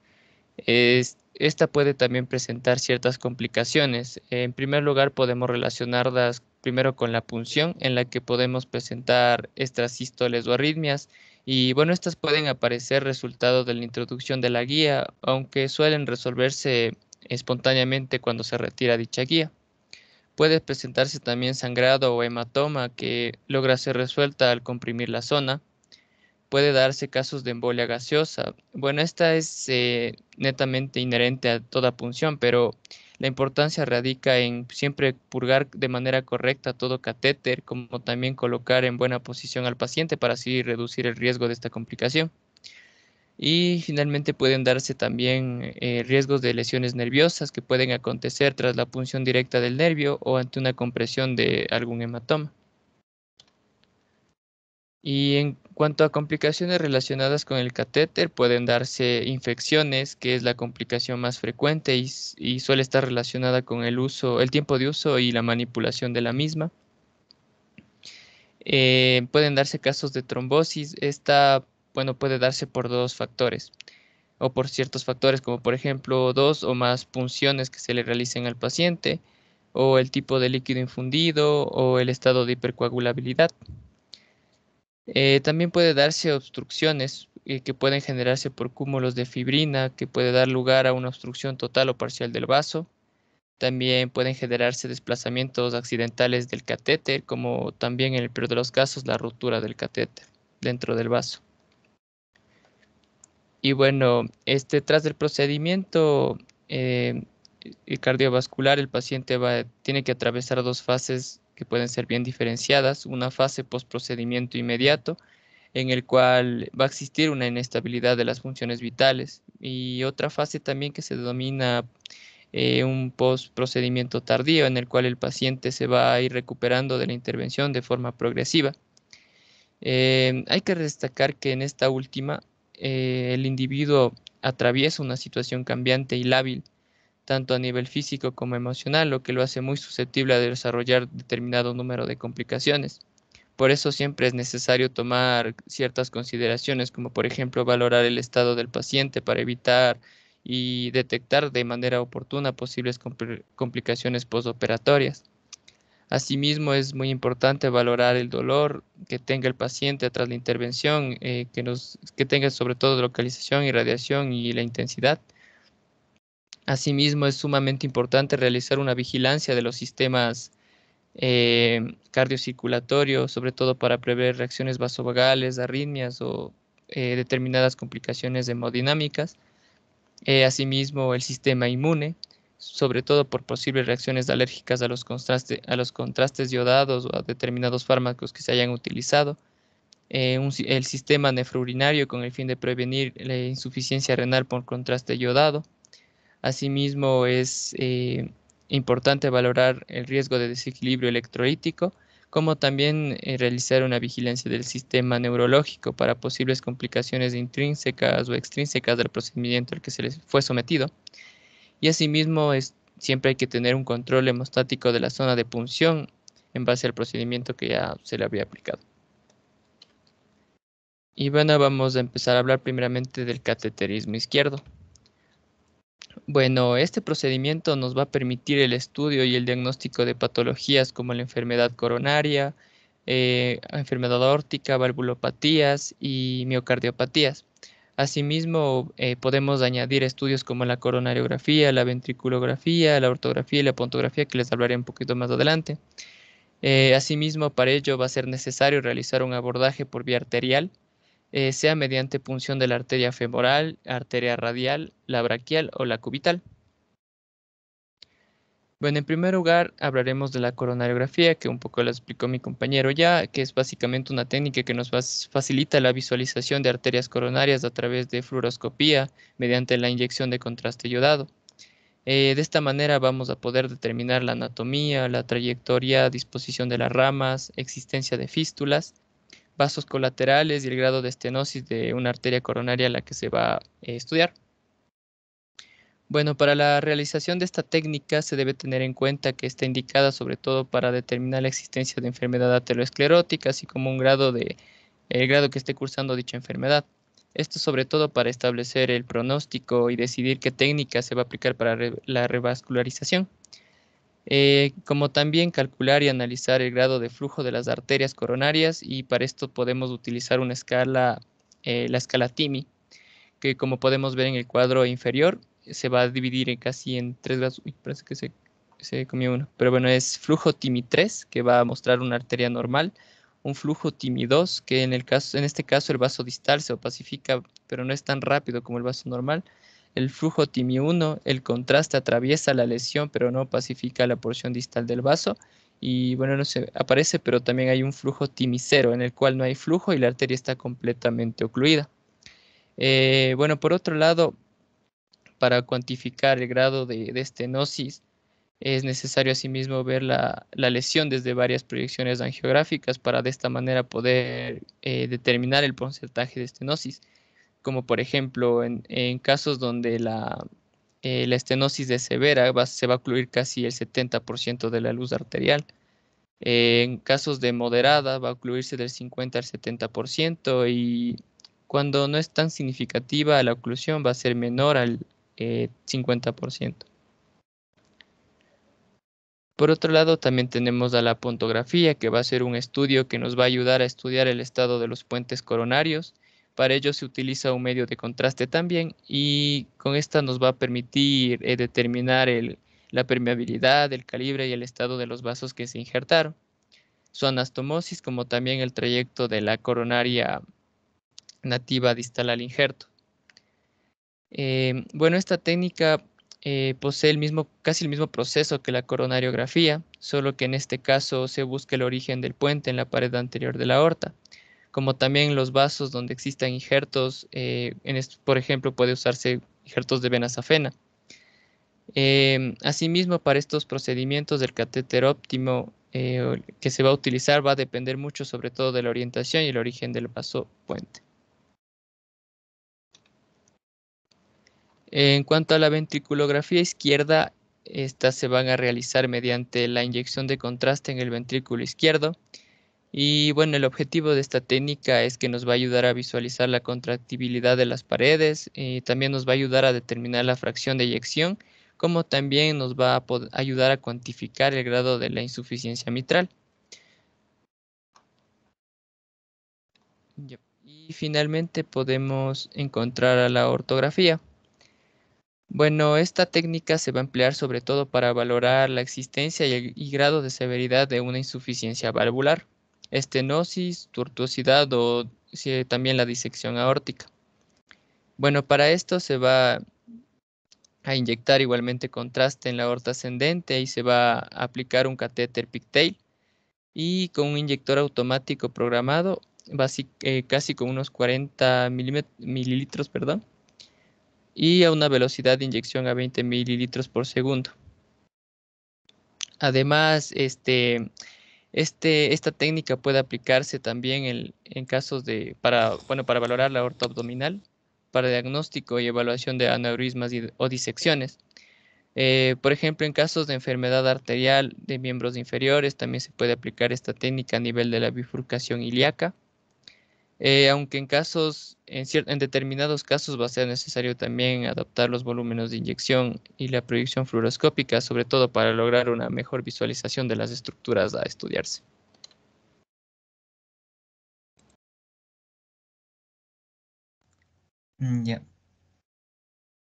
esta puede también presentar ciertas complicaciones. En primer lugar, podemos relacionarlas primero con la punción, en la que podemos presentar estas o arritmias, y bueno, estas pueden aparecer resultado de la introducción de la guía, aunque suelen resolverse espontáneamente cuando se retira dicha guía. Puede presentarse también sangrado o hematoma que logra ser resuelta al comprimir la zona. Puede darse casos de embolia gaseosa. Bueno, esta es eh, netamente inherente a toda punción, pero la importancia radica en siempre purgar de manera correcta todo catéter, como también colocar en buena posición al paciente para así reducir el riesgo de esta complicación. Y finalmente pueden darse también eh, riesgos de lesiones nerviosas que pueden acontecer tras la punción directa del nervio o ante una compresión de algún hematoma. Y en cuanto a complicaciones relacionadas con el catéter, pueden darse infecciones, que es la complicación más frecuente y, suele estar relacionada con el uso, el tiempo de uso y la manipulación de la misma. Eh, pueden darse casos de trombosis. Esta, bueno, puede darse por dos factores o por ciertos factores, como por ejemplo dos o más punciones que se le realicen al paciente, o el tipo de líquido infundido, o el estado de hipercoagulabilidad. Eh, también puede darse obstrucciones eh, que pueden generarse por cúmulos de fibrina, que puede dar lugar a una obstrucción total o parcial del vaso. También pueden generarse desplazamientos accidentales del catéter, como también en el peor de los casos la ruptura del catéter dentro del vaso. Y bueno, este, tras el procedimiento eh, cardiovascular, el paciente va, tiene que atravesar dos fases que pueden ser bien diferenciadas, una fase post-procedimiento inmediato, en el cual va a existir una inestabilidad de las funciones vitales, y otra fase también que se denomina eh, un post-procedimiento tardío, en el cual el paciente se va a ir recuperando de la intervención de forma progresiva. Eh, hay que destacar que en esta última eh, el individuo atraviesa una situación cambiante y lábil, tanto a nivel físico como emocional, lo que lo hace muy susceptible a desarrollar determinado número de complicaciones. Por eso siempre es necesario tomar ciertas consideraciones, como por ejemplo valorar el estado del paciente para evitar y detectar de manera oportuna posibles complicaciones postoperatorias. Asimismo, es muy importante valorar el dolor que tenga el paciente tras la intervención, eh, que, nos, que tenga sobre todo localización y radiación y la intensidad. Asimismo, es sumamente importante realizar una vigilancia de los sistemas eh, cardiocirculatorios, sobre todo para prever reacciones vasovagales, arritmias o eh, determinadas complicaciones hemodinámicas. Eh, asimismo, el sistema inmune, sobre todo por posibles reacciones alérgicas a los, a los contrastes iodados o a determinados fármacos que se hayan utilizado. el sistema nefrourinario con el fin de prevenir la insuficiencia renal por contraste yodado. Asimismo, es eh, importante valorar el riesgo de desequilibrio electrolítico, como también eh, realizar una vigilancia del sistema neurológico para posibles complicaciones intrínsecas o extrínsecas del procedimiento al que se les fue sometido. Y asimismo, es, siempre hay que tener un control hemostático de la zona de punción en base al procedimiento que ya se le había aplicado. Y bueno, vamos a empezar a hablar primeramente del cateterismo izquierdo. Bueno, este procedimiento nos va a permitir el estudio y el diagnóstico de patologías como la enfermedad coronaria, eh, enfermedad aórtica, valvulopatías y miocardiopatías. Asimismo, eh, podemos añadir estudios como la coronariografía, la ventriculografía, la ortografía y la pontografía, que les hablaré un poquito más adelante. Eh, asimismo, para ello va a ser necesario realizar un abordaje por vía arterial, eh, sea mediante punción de la arteria femoral, arteria radial, la braquial o la cubital. Bueno, en primer lugar hablaremos de la coronariografía, que un poco lo explicó mi compañero ya, que es básicamente una técnica que nos facilita la visualización de arterias coronarias a través de fluoroscopía mediante la inyección de contraste yodado. Eh, de esta manera vamos a poder determinar la anatomía, la trayectoria, disposición de las ramas, existencia de fístulas pasos colaterales y el grado de estenosis de una arteria coronaria a la que se va a eh, estudiar. Bueno, para la realización de esta técnica se debe tener en cuenta que está indicada sobre todo para determinar la existencia de enfermedad ateroesclerótica, así como un grado de, el grado que esté cursando dicha enfermedad. Esto sobre todo para establecer el pronóstico y decidir qué técnica se va a aplicar para la revascularización. Eh, como también calcular y analizar el grado de flujo de las arterias coronarias y para esto podemos utilizar una escala, eh, la escala TIMI, que como podemos ver en el cuadro inferior se va a dividir en casi en tres grados, uy, parece que se, comió uno, pero bueno, es flujo TIMI 3 que va a mostrar una arteria normal, un flujo TIMI 2 que en, el caso, en este caso el vaso distal se opacifica pero no es tan rápido como el vaso normal, el flujo TIMI1, el contraste atraviesa la lesión pero no pacifica la porción distal del vaso y bueno, no se aparece, pero también hay un flujo TIMI0 en el cual no hay flujo y la arteria está completamente ocluida. Eh, bueno, por otro lado, para cuantificar el grado de, estenosis, es necesario asimismo ver la, lesión desde varias proyecciones angiográficas para de esta manera poder eh, determinar el porcentaje de estenosis como por ejemplo en, casos donde la, eh, estenosis es severa se va a ocluir casi el 70% de la luz arterial. Eh, en casos de moderada va a ocluirse del 50 al 70% y cuando no es tan significativa la oclusión va a ser menor al 50%. Eh, por otro lado, también tenemos a la pontografía, que va a ser un estudio que nos va a ayudar a estudiar el estado de los puentes coronarios para ello se utiliza un medio de contraste también y con esta nos va a permitir eh, determinar la permeabilidad, el calibre y el estado de los vasos que se injertaron. Su anastomosis, como también el trayecto de la coronaria nativa distal al injerto. Em, bueno, esta técnica eh, posee el mismo, casi el mismo proceso que la coronariografía, solo que en este caso se busca el origen del puente en la pared anterior de la aorta como también los vasos donde existan injertos, eh, por ejemplo, puede usarse injertos de vena safena. Em, asimismo, para estos procedimientos del catéter óptimo eh, que se va a utilizar va a depender mucho sobre todo de la orientación y el origen del vaso puente. En cuanto a la ventriculografía izquierda, estas se van a realizar mediante la inyección de contraste en el ventrículo izquierdo, y bueno, el objetivo de esta técnica es que nos va a ayudar a visualizar la contractibilidad de las paredes, y eh, también nos va a ayudar a determinar la fracción de eyección, como también nos va a ayudar a cuantificar el grado de la insuficiencia mitral. Y finalmente podemos encontrar a la ortografía. Bueno, esta técnica se va a emplear sobre todo para valorar la existencia y, el, y grado de severidad de una insuficiencia valvular estenosis, tortuosidad o también la disección aórtica. Bueno, para esto se va a inyectar igualmente contraste en la aorta ascendente y se va a aplicar un catéter pigtail y con un inyector automático programado, eh, casi con unos 40 mililitros, perdón, y a una velocidad de inyección a 20 mililitros por segundo. Además, este, este, esta técnica puede aplicarse también en, casos de, para, bueno, para valorar la aorta abdominal, para diagnóstico y evaluación de aneurismas o disecciones. Eh, por ejemplo, en casos de enfermedad arterial de miembros inferiores, también se puede aplicar esta técnica a nivel de la bifurcación ilíaca. Eh, aunque en casos, en, determinados casos va a ser necesario también adaptar los volúmenes de inyección y la proyección fluoroscópica, sobre todo para lograr una mejor visualización de las estructuras a estudiarse. Mm, ya.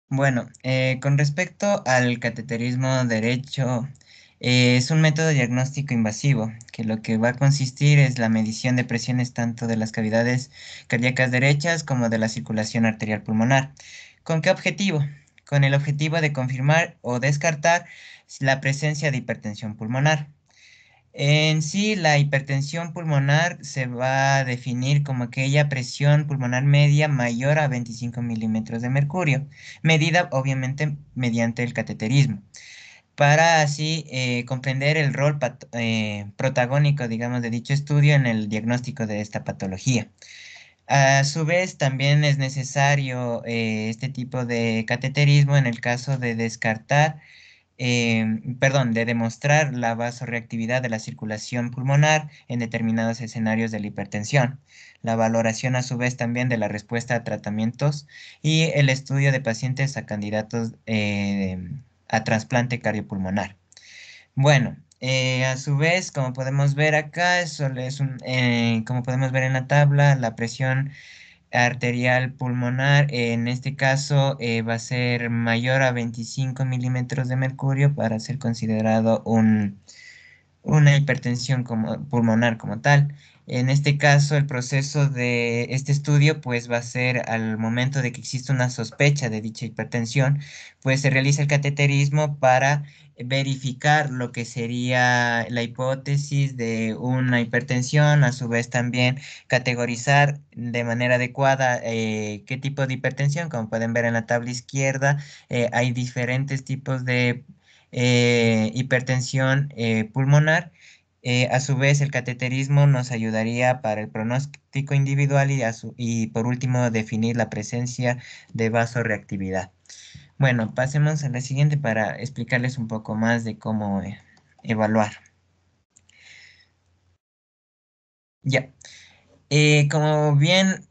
Bueno, eh, con respecto al cateterismo derecho, eh, es un método diagnóstico invasivo, que lo que va a consistir es la medición de presiones tanto de las cavidades cardíacas derechas como de la circulación arterial pulmonar. ¿Con qué objetivo? Con el objetivo de confirmar o descartar la presencia de hipertensión pulmonar. En sí, la hipertensión pulmonar se va a definir como aquella presión pulmonar media mayor a 25 milímetros de mercurio, medida obviamente mediante el cateterismo para así eh, comprender el rol eh, protagónico, digamos, de dicho estudio en el diagnóstico de esta patología. A su vez, también es necesario eh, este tipo de cateterismo en el caso de descartar, perdón, de demostrar la vasoreactividad de la circulación pulmonar en determinados escenarios de la hipertensión, la valoración a su vez también de la respuesta a tratamientos y el estudio de pacientes a candidatos de a trasplante cardiopulmonar. Bueno, eh, a su vez, como podemos ver acá, eso es un, eh, como podemos ver en la tabla, la presión arterial pulmonar, en este caso eh, va a ser mayor a 25 milímetros de mercurio para ser considerado un, una hipertensión como, pulmonar como tal. En este caso, el proceso de este estudio pues va a ser al momento de que existe una sospecha de dicha hipertensión, pues se realiza el cateterismo para verificar lo que sería la hipótesis de una hipertensión, a su vez también categorizar de manera adecuada eh, qué tipo de hipertensión, como pueden ver en la tabla izquierda, eh, hay diferentes tipos de eh, hipertensión pulmonar eh, a su vez, el cateterismo nos ayudaría para el pronóstico individual y, por último definir la presencia de vasoreactividad. Bueno, pasemos a la siguiente para explicarles un poco más de cómo eh, evaluar. Ya, eh, como bien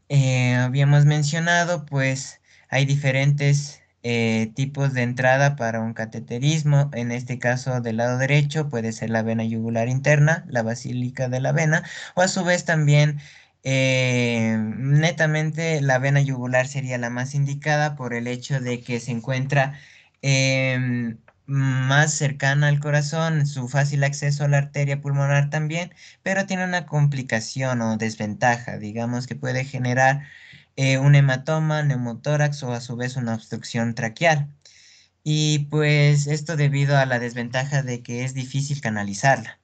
habíamos mencionado, pues hay diferentes eh, tipos de entrada para un cateterismo. En este caso, del lado derecho puede ser la vena yugular interna, la basílica de la vena, o a su vez también eh, netamente la vena yugular sería la más indicada por el hecho de que se encuentra em, más cercana al corazón, su fácil acceso a la arteria pulmonar también, pero tiene una complicación o desventaja, digamos que puede generar eh, un hematoma, neumotórax o a su vez una obstrucción traqueal. Y pues esto debido a la desventaja de que es difícil canalizarla.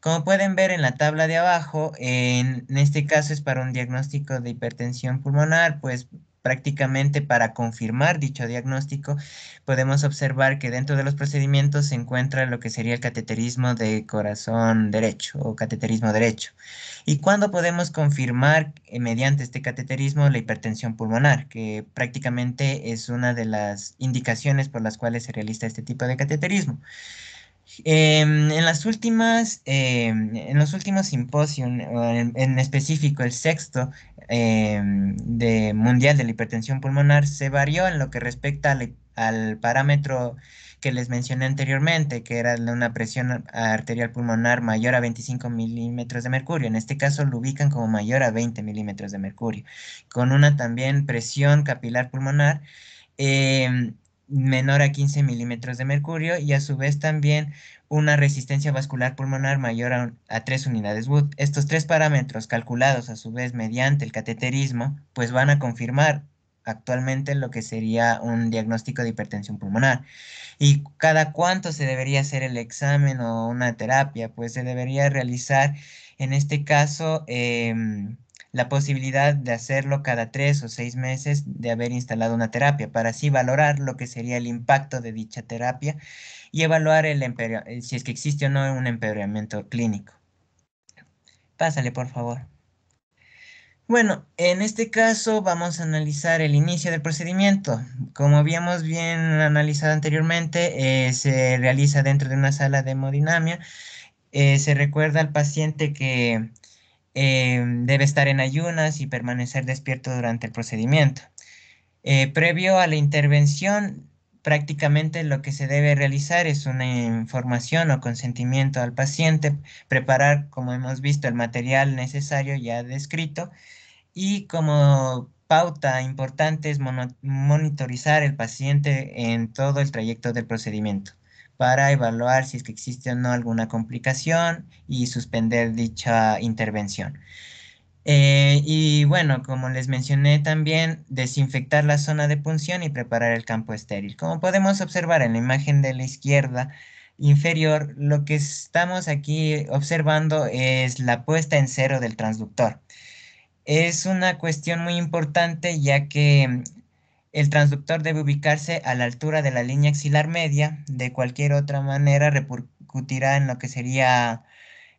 Como pueden ver en la tabla de abajo, en este caso es para un diagnóstico de hipertensión pulmonar, pues Prácticamente para confirmar dicho diagnóstico, podemos observar que dentro de los procedimientos se encuentra lo que sería el cateterismo de corazón derecho o cateterismo derecho. ¿Y cuándo podemos confirmar eh, mediante este cateterismo la hipertensión pulmonar? Que prácticamente es una de las indicaciones por las cuales se realiza este tipo de cateterismo. Em, en las últimas, em, en los últimos simposios, en, específico el sexto, eh, mundial de la hipertensión pulmonar se varió en lo que respecta al, parámetro que les mencioné anteriormente, que era una presión arterial pulmonar mayor a 25 milímetros de mercurio. En este caso lo ubican como mayor a 20 milímetros de mercurio, con una también presión capilar pulmonar em, menor a 15 milímetros de mercurio y a su vez también una resistencia vascular pulmonar mayor a, tres 3 unidades Wood. Estos tres parámetros calculados a su vez mediante el cateterismo pues van a confirmar actualmente lo que sería un diagnóstico de hipertensión pulmonar. ¿Y cada cuánto se debería hacer el examen o una terapia? Pues se debería realizar en este caso... Em, la posibilidad de hacerlo cada tres o seis meses de haber instalado una terapia, para así valorar lo que sería el impacto de dicha terapia y evaluar el eh, si es que existe o no un empeoramiento clínico. Pásale, por favor. Bueno, en este caso vamos a analizar el inicio del procedimiento. Como habíamos bien analizado anteriormente, eh, se realiza dentro de una sala de hemodinamia. Eh, se recuerda al paciente que Em, debe estar en ayunas y permanecer despierto durante el procedimiento. Eh, previo a la intervención, prácticamente lo que se debe realizar es una información o consentimiento al paciente, preparar, como hemos visto, el material necesario ya descrito y como pauta importante es monitorizar el paciente en todo el trayecto del procedimiento para evaluar si es que existe o no alguna complicación y suspender dicha intervención. Eh, y bueno, como les mencioné también, desinfectar la zona de punción y preparar el campo estéril. Como podemos observar en la imagen de la izquierda inferior, lo que estamos aquí observando es la puesta en cero del transductor. Es una cuestión muy importante ya que el transductor debe ubicarse a la altura de la línea axilar media, de cualquier otra manera repercutirá en lo que sería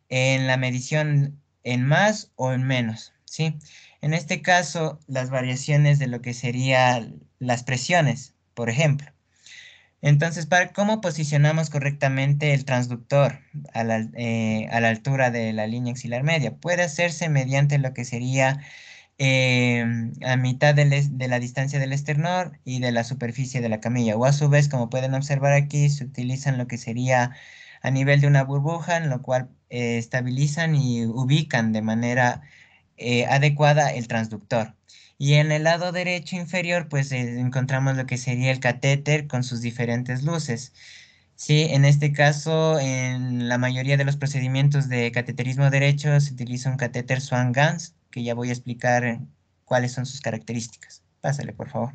en la medición en más o en menos, ¿sí? En este caso, las variaciones de lo que serían las presiones, por ejemplo. Entonces, para, ¿cómo posicionamos correctamente el transductor a la, eh, a la altura de la línea axilar media? Puede hacerse mediante lo que sería eh, a mitad de la distancia del esternor y de la superficie de la camilla. O a su vez, como pueden observar aquí, se utilizan lo que sería a nivel de una burbuja, en lo cual eh, estabilizan y ubican de manera eh, adecuada el transductor. Y en el lado derecho inferior, pues encontramos lo que sería el catéter con sus diferentes luces. Sí, en este caso, en la mayoría de los procedimientos de cateterismo derecho se utiliza un catéter Swan-Ganz, que ya voy a explicar eh, cuáles son sus características. Pásale, por favor.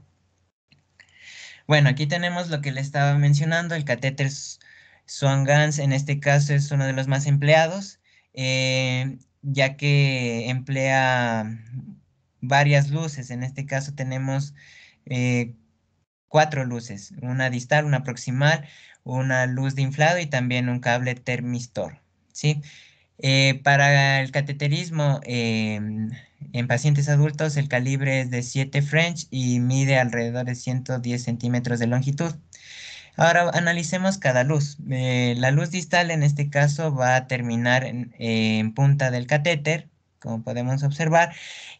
Bueno, aquí tenemos lo que le estaba mencionando, el catéter Swan en este caso es uno de los más empleados, eh, ya que emplea varias luces. En este caso tenemos eh, cuatro luces, una distal, una proximal, una luz de inflado y también un cable termistor. ¿sí? Eh, para el cateterismo em, en pacientes adultos, el calibre es de 7 French y mide alrededor de 110 centímetros de longitud. Ahora analicemos cada luz. Eh, la luz distal en este caso va a terminar en, punta del catéter, como podemos observar,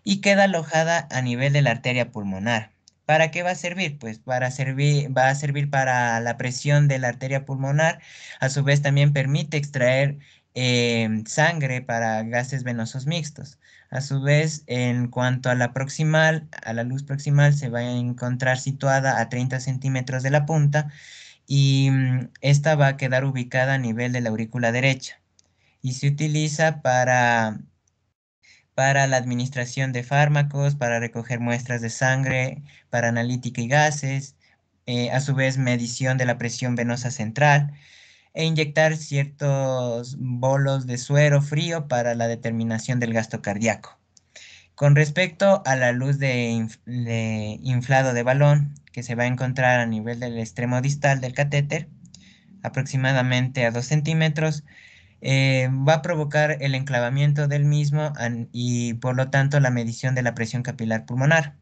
y queda alojada a nivel de la arteria pulmonar. ¿Para qué va a servir? Pues para servir, va a servir para la presión de la arteria pulmonar. A su vez también permite extraer Em, sangre para gases venosos mixtos. A su vez, en cuanto a la proximal, a la luz proximal se va a encontrar situada a 30 centímetros de la punta y mm, esta va a quedar ubicada a nivel de la aurícula derecha y se utiliza para, para la administración de fármacos, para recoger muestras de sangre, para analítica y gases, eh, a su vez medición de la presión venosa central, e inyectar ciertos bolos de suero frío para la determinación del gasto cardíaco. Con respecto a la luz de, inflado de balón que se va a encontrar a nivel del extremo distal del catéter, aproximadamente a 2 centímetros, eh, va a provocar el enclavamiento del mismo y por lo tanto la medición de la presión capilar pulmonar.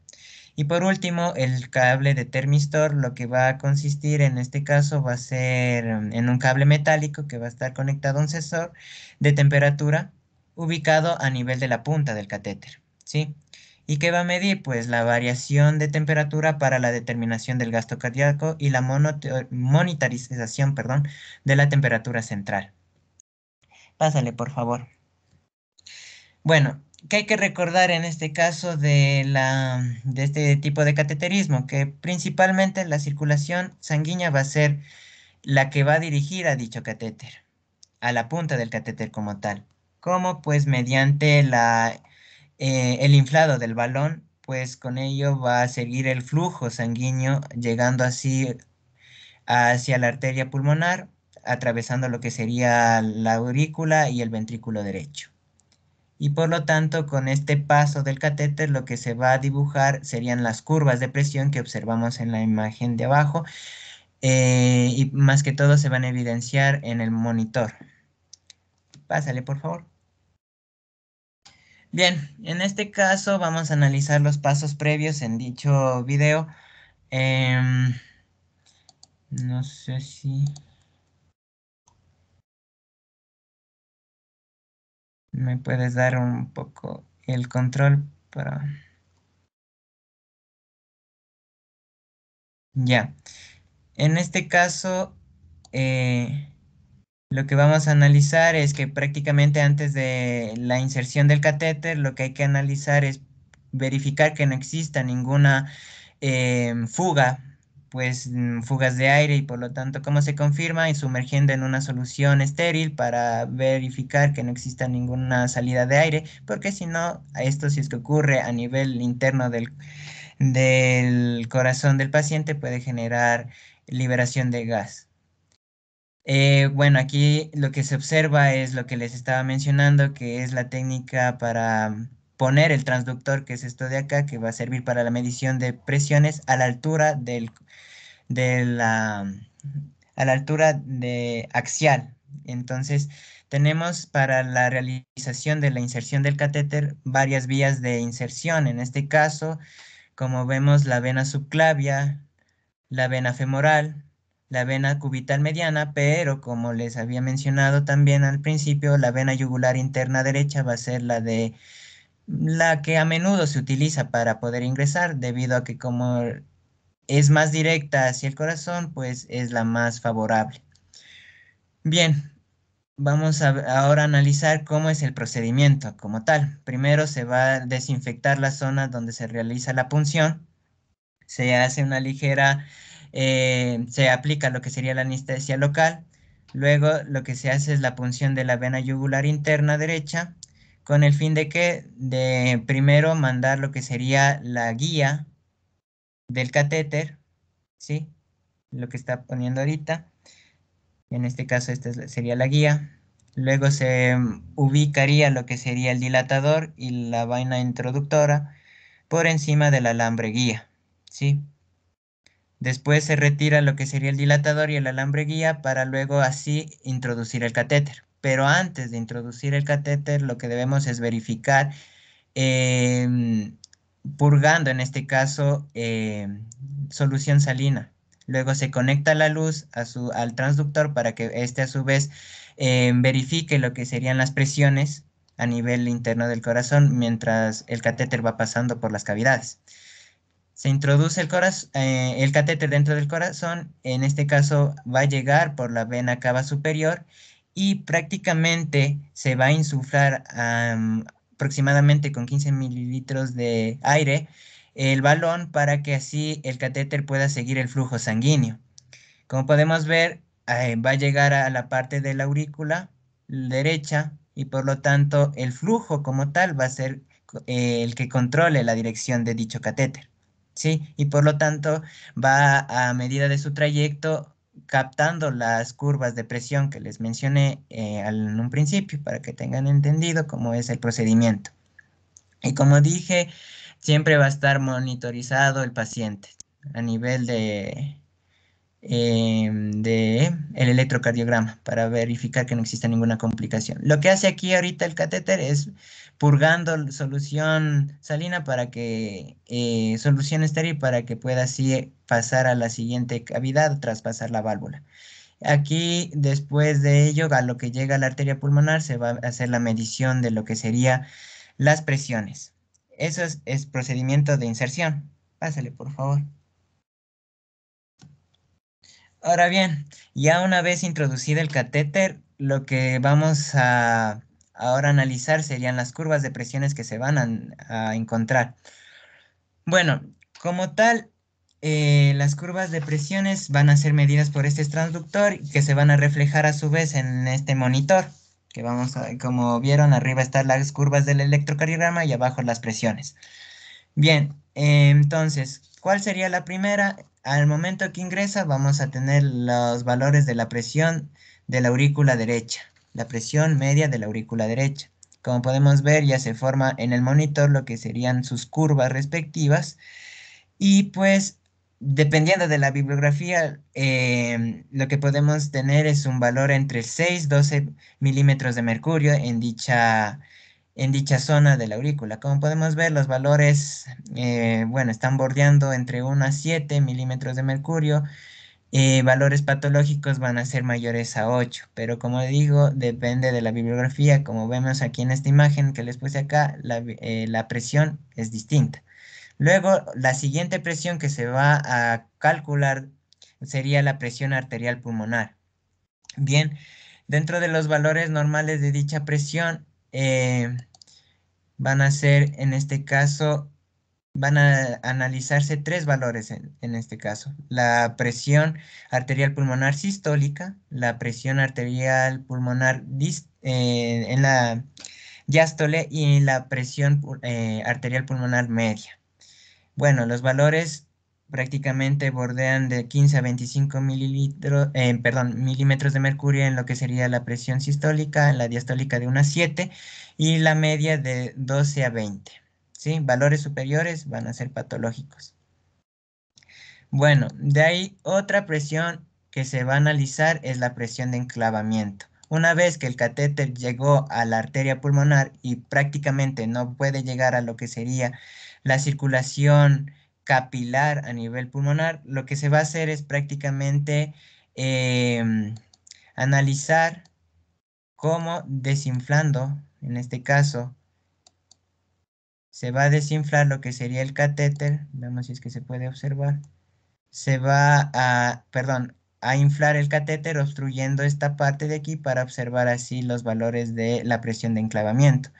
Y por último, el cable de termistor, lo que va a consistir en este caso va a ser um, en un cable metálico que va a estar conectado a un sensor de temperatura ubicado a nivel de la punta del catéter, ¿sí? ¿Y qué va a medir? Pues la variación de temperatura para la determinación del gasto cardíaco y la monitorización perdón, de la temperatura central. Pásale, por favor. Bueno, que hay que recordar en este caso de, la, de este tipo de cateterismo? Que principalmente la circulación sanguínea va a ser la que va a dirigir a dicho catéter, a la punta del catéter como tal. ¿Cómo? Pues mediante la, eh, el inflado del balón, pues con ello va a seguir el flujo sanguíneo, llegando así hacia la arteria pulmonar, atravesando lo que sería la aurícula y el ventrículo derecho y por lo tanto con este paso del catéter lo que se va a dibujar serían las curvas de presión que observamos en la imagen de abajo eh, y más que todo se van a evidenciar en el monitor. Pásale por favor. Bien, en este caso vamos a analizar los pasos previos en dicho video. Em, no sé si... me puedes dar un poco el control para... Ya. En este caso, eh, lo que vamos a analizar es que prácticamente antes de la inserción del catéter, lo que hay que analizar es verificar que no exista ninguna eh, fuga pues mm, fugas de aire y por lo tanto cómo se confirma y sumergiendo en una solución estéril para verificar que no exista ninguna salida de aire, porque si no, esto si es que ocurre a nivel interno del, del corazón del paciente puede generar liberación de gas. Eh, bueno, aquí lo que se observa es lo que les estaba mencionando, que es la técnica para poner el transductor, que es esto de acá, que va a servir para la medición de presiones a la altura del, de la, a la altura de axial. Entonces, tenemos para la realización de la inserción del catéter varias vías de inserción. En este caso, como vemos, la vena subclavia, la vena femoral, la vena cubital mediana, pero como les había mencionado también al principio, la vena yugular interna derecha va a ser la de la que a menudo se utiliza para poder ingresar, debido a que como es más directa hacia el corazón, pues es la más favorable. Bien, vamos ahora a analizar cómo es el procedimiento como tal. Primero se va a desinfectar la zona donde se realiza la punción, se hace una ligera, eh, se aplica lo que sería la anestesia local, luego lo que se hace es la punción de la vena yugular interna derecha, con el fin de que, de primero mandar lo que sería la guía del catéter, ¿sí? Lo que está poniendo ahorita. En este caso esta sería la guía. Luego se ubicaría lo que sería el dilatador y la vaina introductora por encima del alambre guía, ¿sí? Después se retira lo que sería el dilatador y el alambre guía para luego así introducir el catéter pero antes de introducir el catéter lo que debemos es verificar, em, purgando en este caso em, solución salina. Luego se conecta la luz a su, al transductor para que éste a su vez em, verifique lo que serían las presiones a nivel interno del corazón mientras el catéter va pasando por las cavidades. Se introduce el, eh, el catéter dentro del corazón, en este caso va a llegar por la vena cava superior y prácticamente se va a insuflar aproximadamente con 15 mililitros de aire el balón para que así el catéter pueda seguir el flujo sanguíneo. Como podemos ver, eh, va a llegar a la parte de la aurícula derecha y por lo tanto el flujo como tal va a ser eh, el que controle la dirección de dicho catéter. ¿sí? Y por lo tanto va a medida de su trayecto captando las curvas de presión que les mencioné eh, en un principio para que tengan entendido cómo es el procedimiento. Y como dije, siempre va a estar monitorizado el paciente a nivel de, em, de el electrocardiograma para verificar que no exista ninguna complicación. Lo que hace aquí ahorita el catéter es purgando solución salina para que eh, solución estéril para que pueda así pasar a la siguiente cavidad traspasar la válvula. Aquí, después de ello, a lo que llega a la arteria pulmonar, se va a hacer la medición de lo que serían las presiones. Eso es, es procedimiento de inserción. Pásale, por favor. Ahora bien, ya una vez introducido el catéter, lo que vamos a ahora analizar serían las curvas de presiones que se van a, encontrar. Bueno, como tal, eh, las curvas de presiones van a ser medidas por este transductor que se van a reflejar a su vez en este monitor, que vamos como vieron, arriba están las curvas del electrocardiograma y abajo las presiones. Bien, entonces, ¿cuál sería la primera? Al momento que ingresa vamos a tener los valores de la presión de la aurícula derecha la presión media de la aurícula derecha. Como podemos ver, ya se forma en el monitor lo que serían sus curvas respectivas. Y pues, dependiendo de la bibliografía, em, lo que podemos tener es un valor entre 6 12 milímetros de mercurio en dicha, en dicha zona de la aurícula. Como podemos ver, los valores, eh, bueno, están bordeando entre 1 a 7 milímetros de mercurio valores patológicos van a ser mayores a 8, pero como digo, depende de la bibliografía, como vemos aquí en esta imagen que les puse acá, eh, la, presión es distinta. Luego, la siguiente presión que se va a calcular sería la presión arterial pulmonar. Bien, dentro de los valores normales de dicha presión eh, van a ser, en este caso, van a analizarse tres valores en, este caso. La presión arterial pulmonar sistólica, la presión arterial pulmonar eh, en la diástole y la presión eh, arterial pulmonar media. Bueno, los valores prácticamente bordean de 15 a 25 eh, perdón, milímetros de mercurio en lo que sería la presión sistólica, la diastólica de a 7 y la media de 12 a 20. Valores superiores van a ser patológicos. Bueno, de ahí otra presión que se va a analizar es la presión de enclavamiento. Una vez que el catéter llegó a la arteria pulmonar y prácticamente no puede llegar a lo que sería la circulación capilar a nivel pulmonar, lo que se va a hacer es prácticamente em, analizar cómo desinflando, en este caso, se va a desinflar lo que sería el catéter, vemos si es que se puede observar, se va a, perdón, a inflar el catéter obstruyendo esta parte de aquí para observar así los valores de la presión de enclavamiento.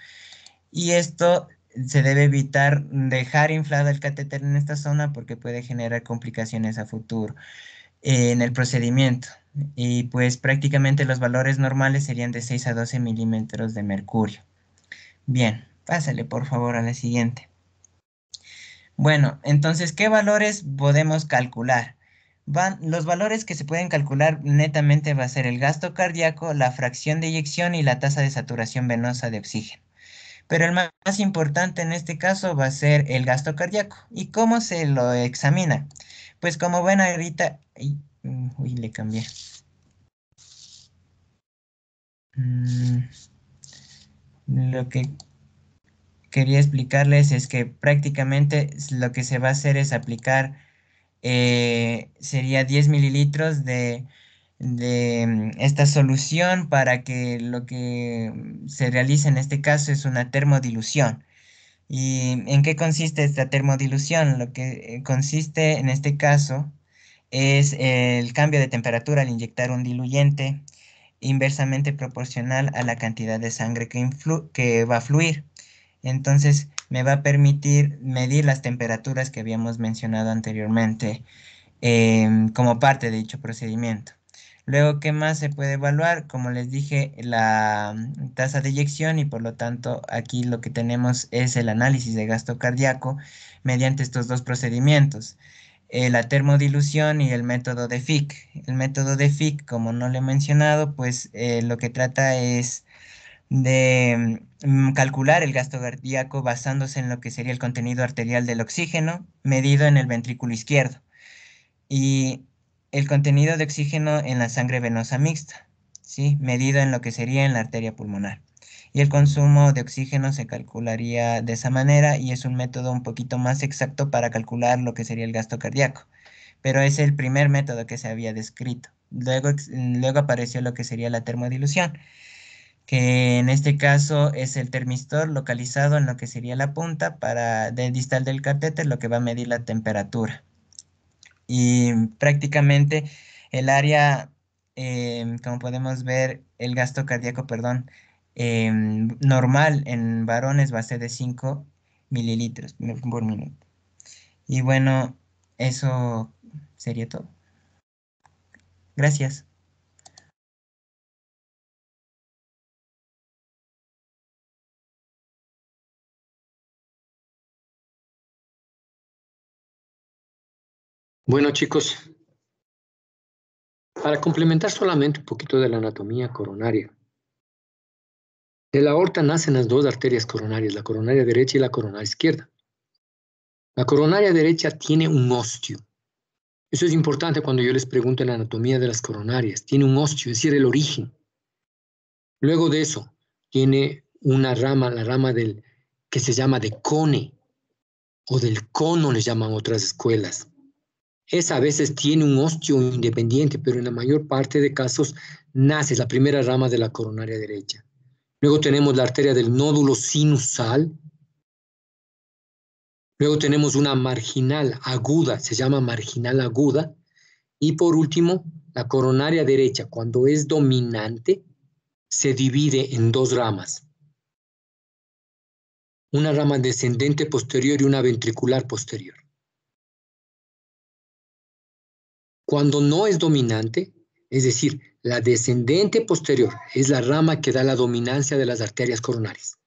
Y esto se debe evitar dejar inflado el catéter en esta zona porque puede generar complicaciones a futuro eh, en el procedimiento. Y pues prácticamente los valores normales serían de 6 a 12 milímetros de mercurio. Bien, Pásale por favor a la siguiente. Bueno, entonces, ¿qué valores podemos calcular? Van, los valores que se pueden calcular netamente va a ser el gasto cardíaco, la fracción de eyección y la tasa de saturación venosa de oxígeno. Pero el más, importante en este caso va a ser el gasto cardíaco. ¿Y cómo se lo examina? Pues como ven ahorita... Mm, uy, le cambié. Mm, lo que quería explicarles es que prácticamente lo que se va a hacer es aplicar, eh, sería 10 mililitros de, mm, esta solución para que lo que mm, se realice en este caso es una termodilución. ¿Y en qué consiste esta termodilución? Lo que eh, consiste en este caso es el cambio de temperatura al inyectar un diluyente inversamente proporcional a la cantidad de sangre que va a fluir. Entonces me va a permitir medir las temperaturas que habíamos mencionado anteriormente em, como parte de dicho procedimiento. Luego, ¿qué más se puede evaluar? Como les dije, la mm, tasa de eyección y por lo tanto aquí lo que tenemos es el análisis de gasto cardíaco mediante estos dos procedimientos. Eh, la termodilución y el método de FIC. El método de FIC, como no lo he mencionado, pues eh, lo que trata es de mm, calcular el gasto cardíaco basándose en lo que sería el contenido arterial del oxígeno medido en el ventrículo izquierdo y el contenido de oxígeno en la sangre venosa mixta, ¿sí? medido en lo que sería en la arteria pulmonar. Y el consumo de oxígeno se calcularía de esa manera y es un método un poquito más exacto para calcular lo que sería el gasto cardíaco. Pero es el primer método que se había descrito. Luego, luego apareció lo que sería la termodilución que en este caso es el termistor localizado en lo que sería la punta para del distal del catéter, lo que va a medir la temperatura. Y prácticamente el área, eh, como podemos ver, el gasto cardíaco, perdón, eh, normal en varones va a ser de 5 mililitros por minuto. Y bueno, eso sería todo. Gracias. Bueno, chicos, para complementar solamente un poquito de la anatomía coronaria. De la aorta nacen las dos arterias coronarias, la coronaria derecha y la coronaria izquierda. La coronaria derecha tiene un ostio. Eso es importante cuando yo les pregunto la anatomía de las coronarias. Tiene un ostio, es decir, el origen. Luego de eso, tiene una rama, la rama del que se llama de cone o del cono, le llaman otras escuelas esa a veces tiene un osteo independiente, pero en la mayor parte de casos nace la primera rama de la coronaria derecha. Luego tenemos la arteria del nódulo sinusal. Luego tenemos una marginal aguda, se llama marginal aguda. Y por último, la coronaria derecha, cuando es dominante, se divide en dos ramas. Una rama descendente posterior y una ventricular posterior. Cuando no es dominante, es decir, la descendente posterior es la rama que da la dominancia de las arterias coronarias.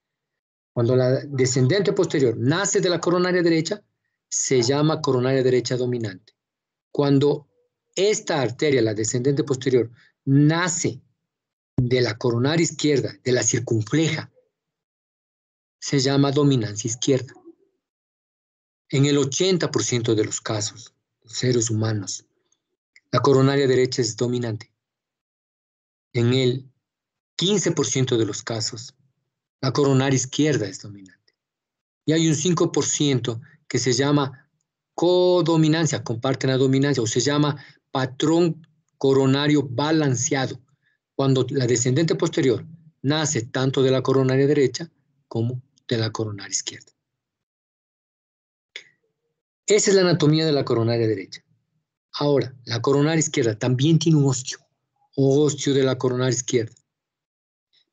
Cuando la descendente posterior nace de la coronaria derecha, se llama coronaria derecha dominante. Cuando esta arteria, la descendente posterior, nace de la coronaria izquierda, de la circunfleja, se llama dominancia izquierda. En el 80% de los casos, seres humanos la coronaria derecha es dominante. En el 15% de los casos, la coronaria izquierda es dominante. Y hay un 5% que se llama codominancia, comparten la dominancia, o se llama patrón coronario balanceado, cuando la descendente posterior nace tanto de la coronaria derecha como de la coronaria izquierda. Esa es la anatomía de la coronaria derecha. Ahora, la coronaria izquierda también tiene un ostio, un ostio de la coronaria izquierda.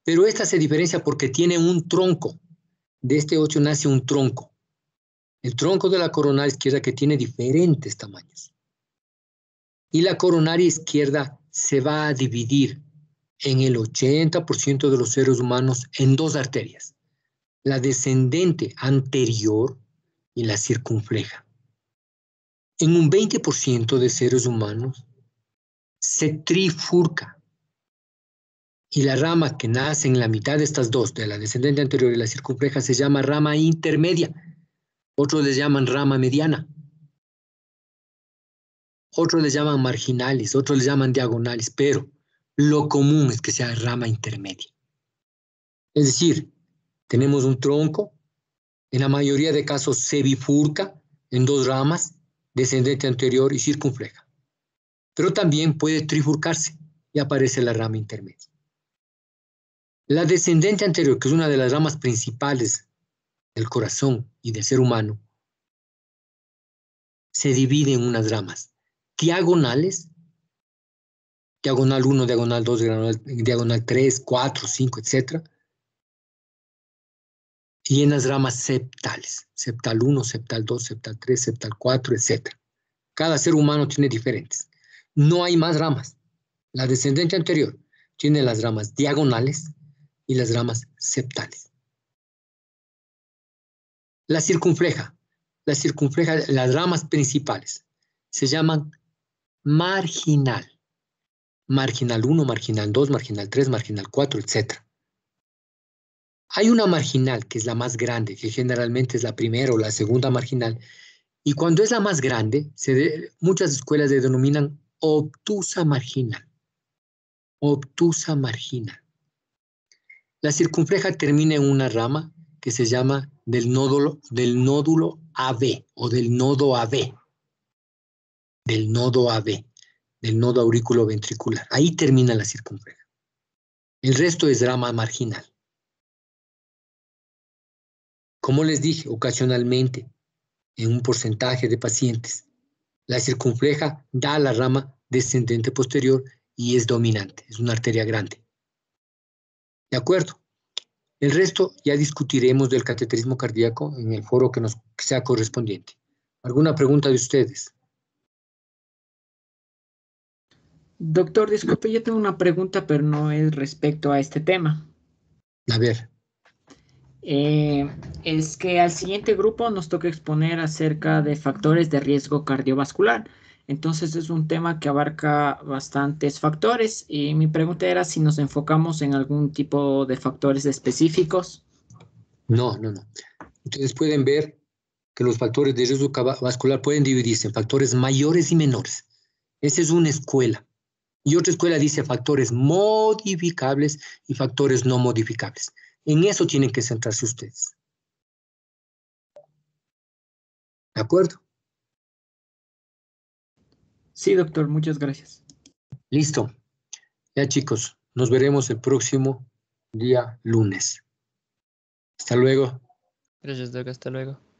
Pero esta se diferencia porque tiene un tronco. De este ostio nace un tronco. El tronco de la coronaria izquierda que tiene diferentes tamaños. Y la coronaria izquierda se va a dividir en el 80% de los seres humanos en dos arterias, la descendente anterior y la circunfleja en un 20% de seres humanos se trifurca. Y la rama que nace en la mitad de estas dos, de la descendente anterior y la circunfleja, se llama rama intermedia. Otros le llaman rama mediana. Otros le llaman marginales, otros le llaman diagonales, pero lo común es que sea rama intermedia. Es decir, tenemos un tronco, en la mayoría de casos se bifurca en dos ramas, descendente anterior y circunfleja. Pero también puede trifurcarse y aparece la rama intermedia. La descendente anterior, que es una de las ramas principales del corazón y del ser humano, se divide en unas ramas diagonales, diagonal 1, diagonal 2, diagonal, 3, 4, 5, etc y en las ramas septales, septal 1, septal 2, septal 3, septal 4, etc. Cada ser humano tiene diferentes. No hay más ramas. La descendencia anterior tiene las ramas diagonales y las ramas septales. La circunfleja, la circunfleja, las ramas principales se llaman marginal. Marginal 1, marginal 2, marginal 3, marginal 4, etc. Hay una marginal que es la más grande, que generalmente es la primera o la segunda marginal, y cuando es la más grande, muchas escuelas le denominan obtusa marginal. Obtusa marginal. La circunfleja termina en una rama que se llama del nódulo, del nódulo AB o del nodo AB. Del nodo AB, del nodo aurículo ventricular. Ahí termina la circunfleja. El resto es rama marginal. Como les dije, ocasionalmente, en un porcentaje de pacientes, la circunfleja da a la rama descendente posterior y es dominante, es una arteria grande. ¿De acuerdo? El resto ya discutiremos del cateterismo cardíaco en el foro que nos sea correspondiente. ¿Alguna pregunta de ustedes? Doctor, disculpe, yo tengo una pregunta, pero no es respecto a este tema. A ver. Eh, es que al siguiente grupo nos toca exponer acerca de factores de riesgo cardiovascular. Entonces es un tema que abarca bastantes factores y mi pregunta era si nos enfocamos en algún tipo de factores específicos. No, no, no. Ustedes pueden ver que los factores de riesgo cardiovascular pueden dividirse en factores mayores y menores. Esa es una escuela. Y otra escuela dice factores modificables y factores no modificables. En eso tienen que centrarse ustedes. ¿De acuerdo? Sí, doctor, muchas gracias. Listo. Ya chicos, nos veremos el próximo día lunes. Hasta luego. Gracias, doctor. Hasta luego.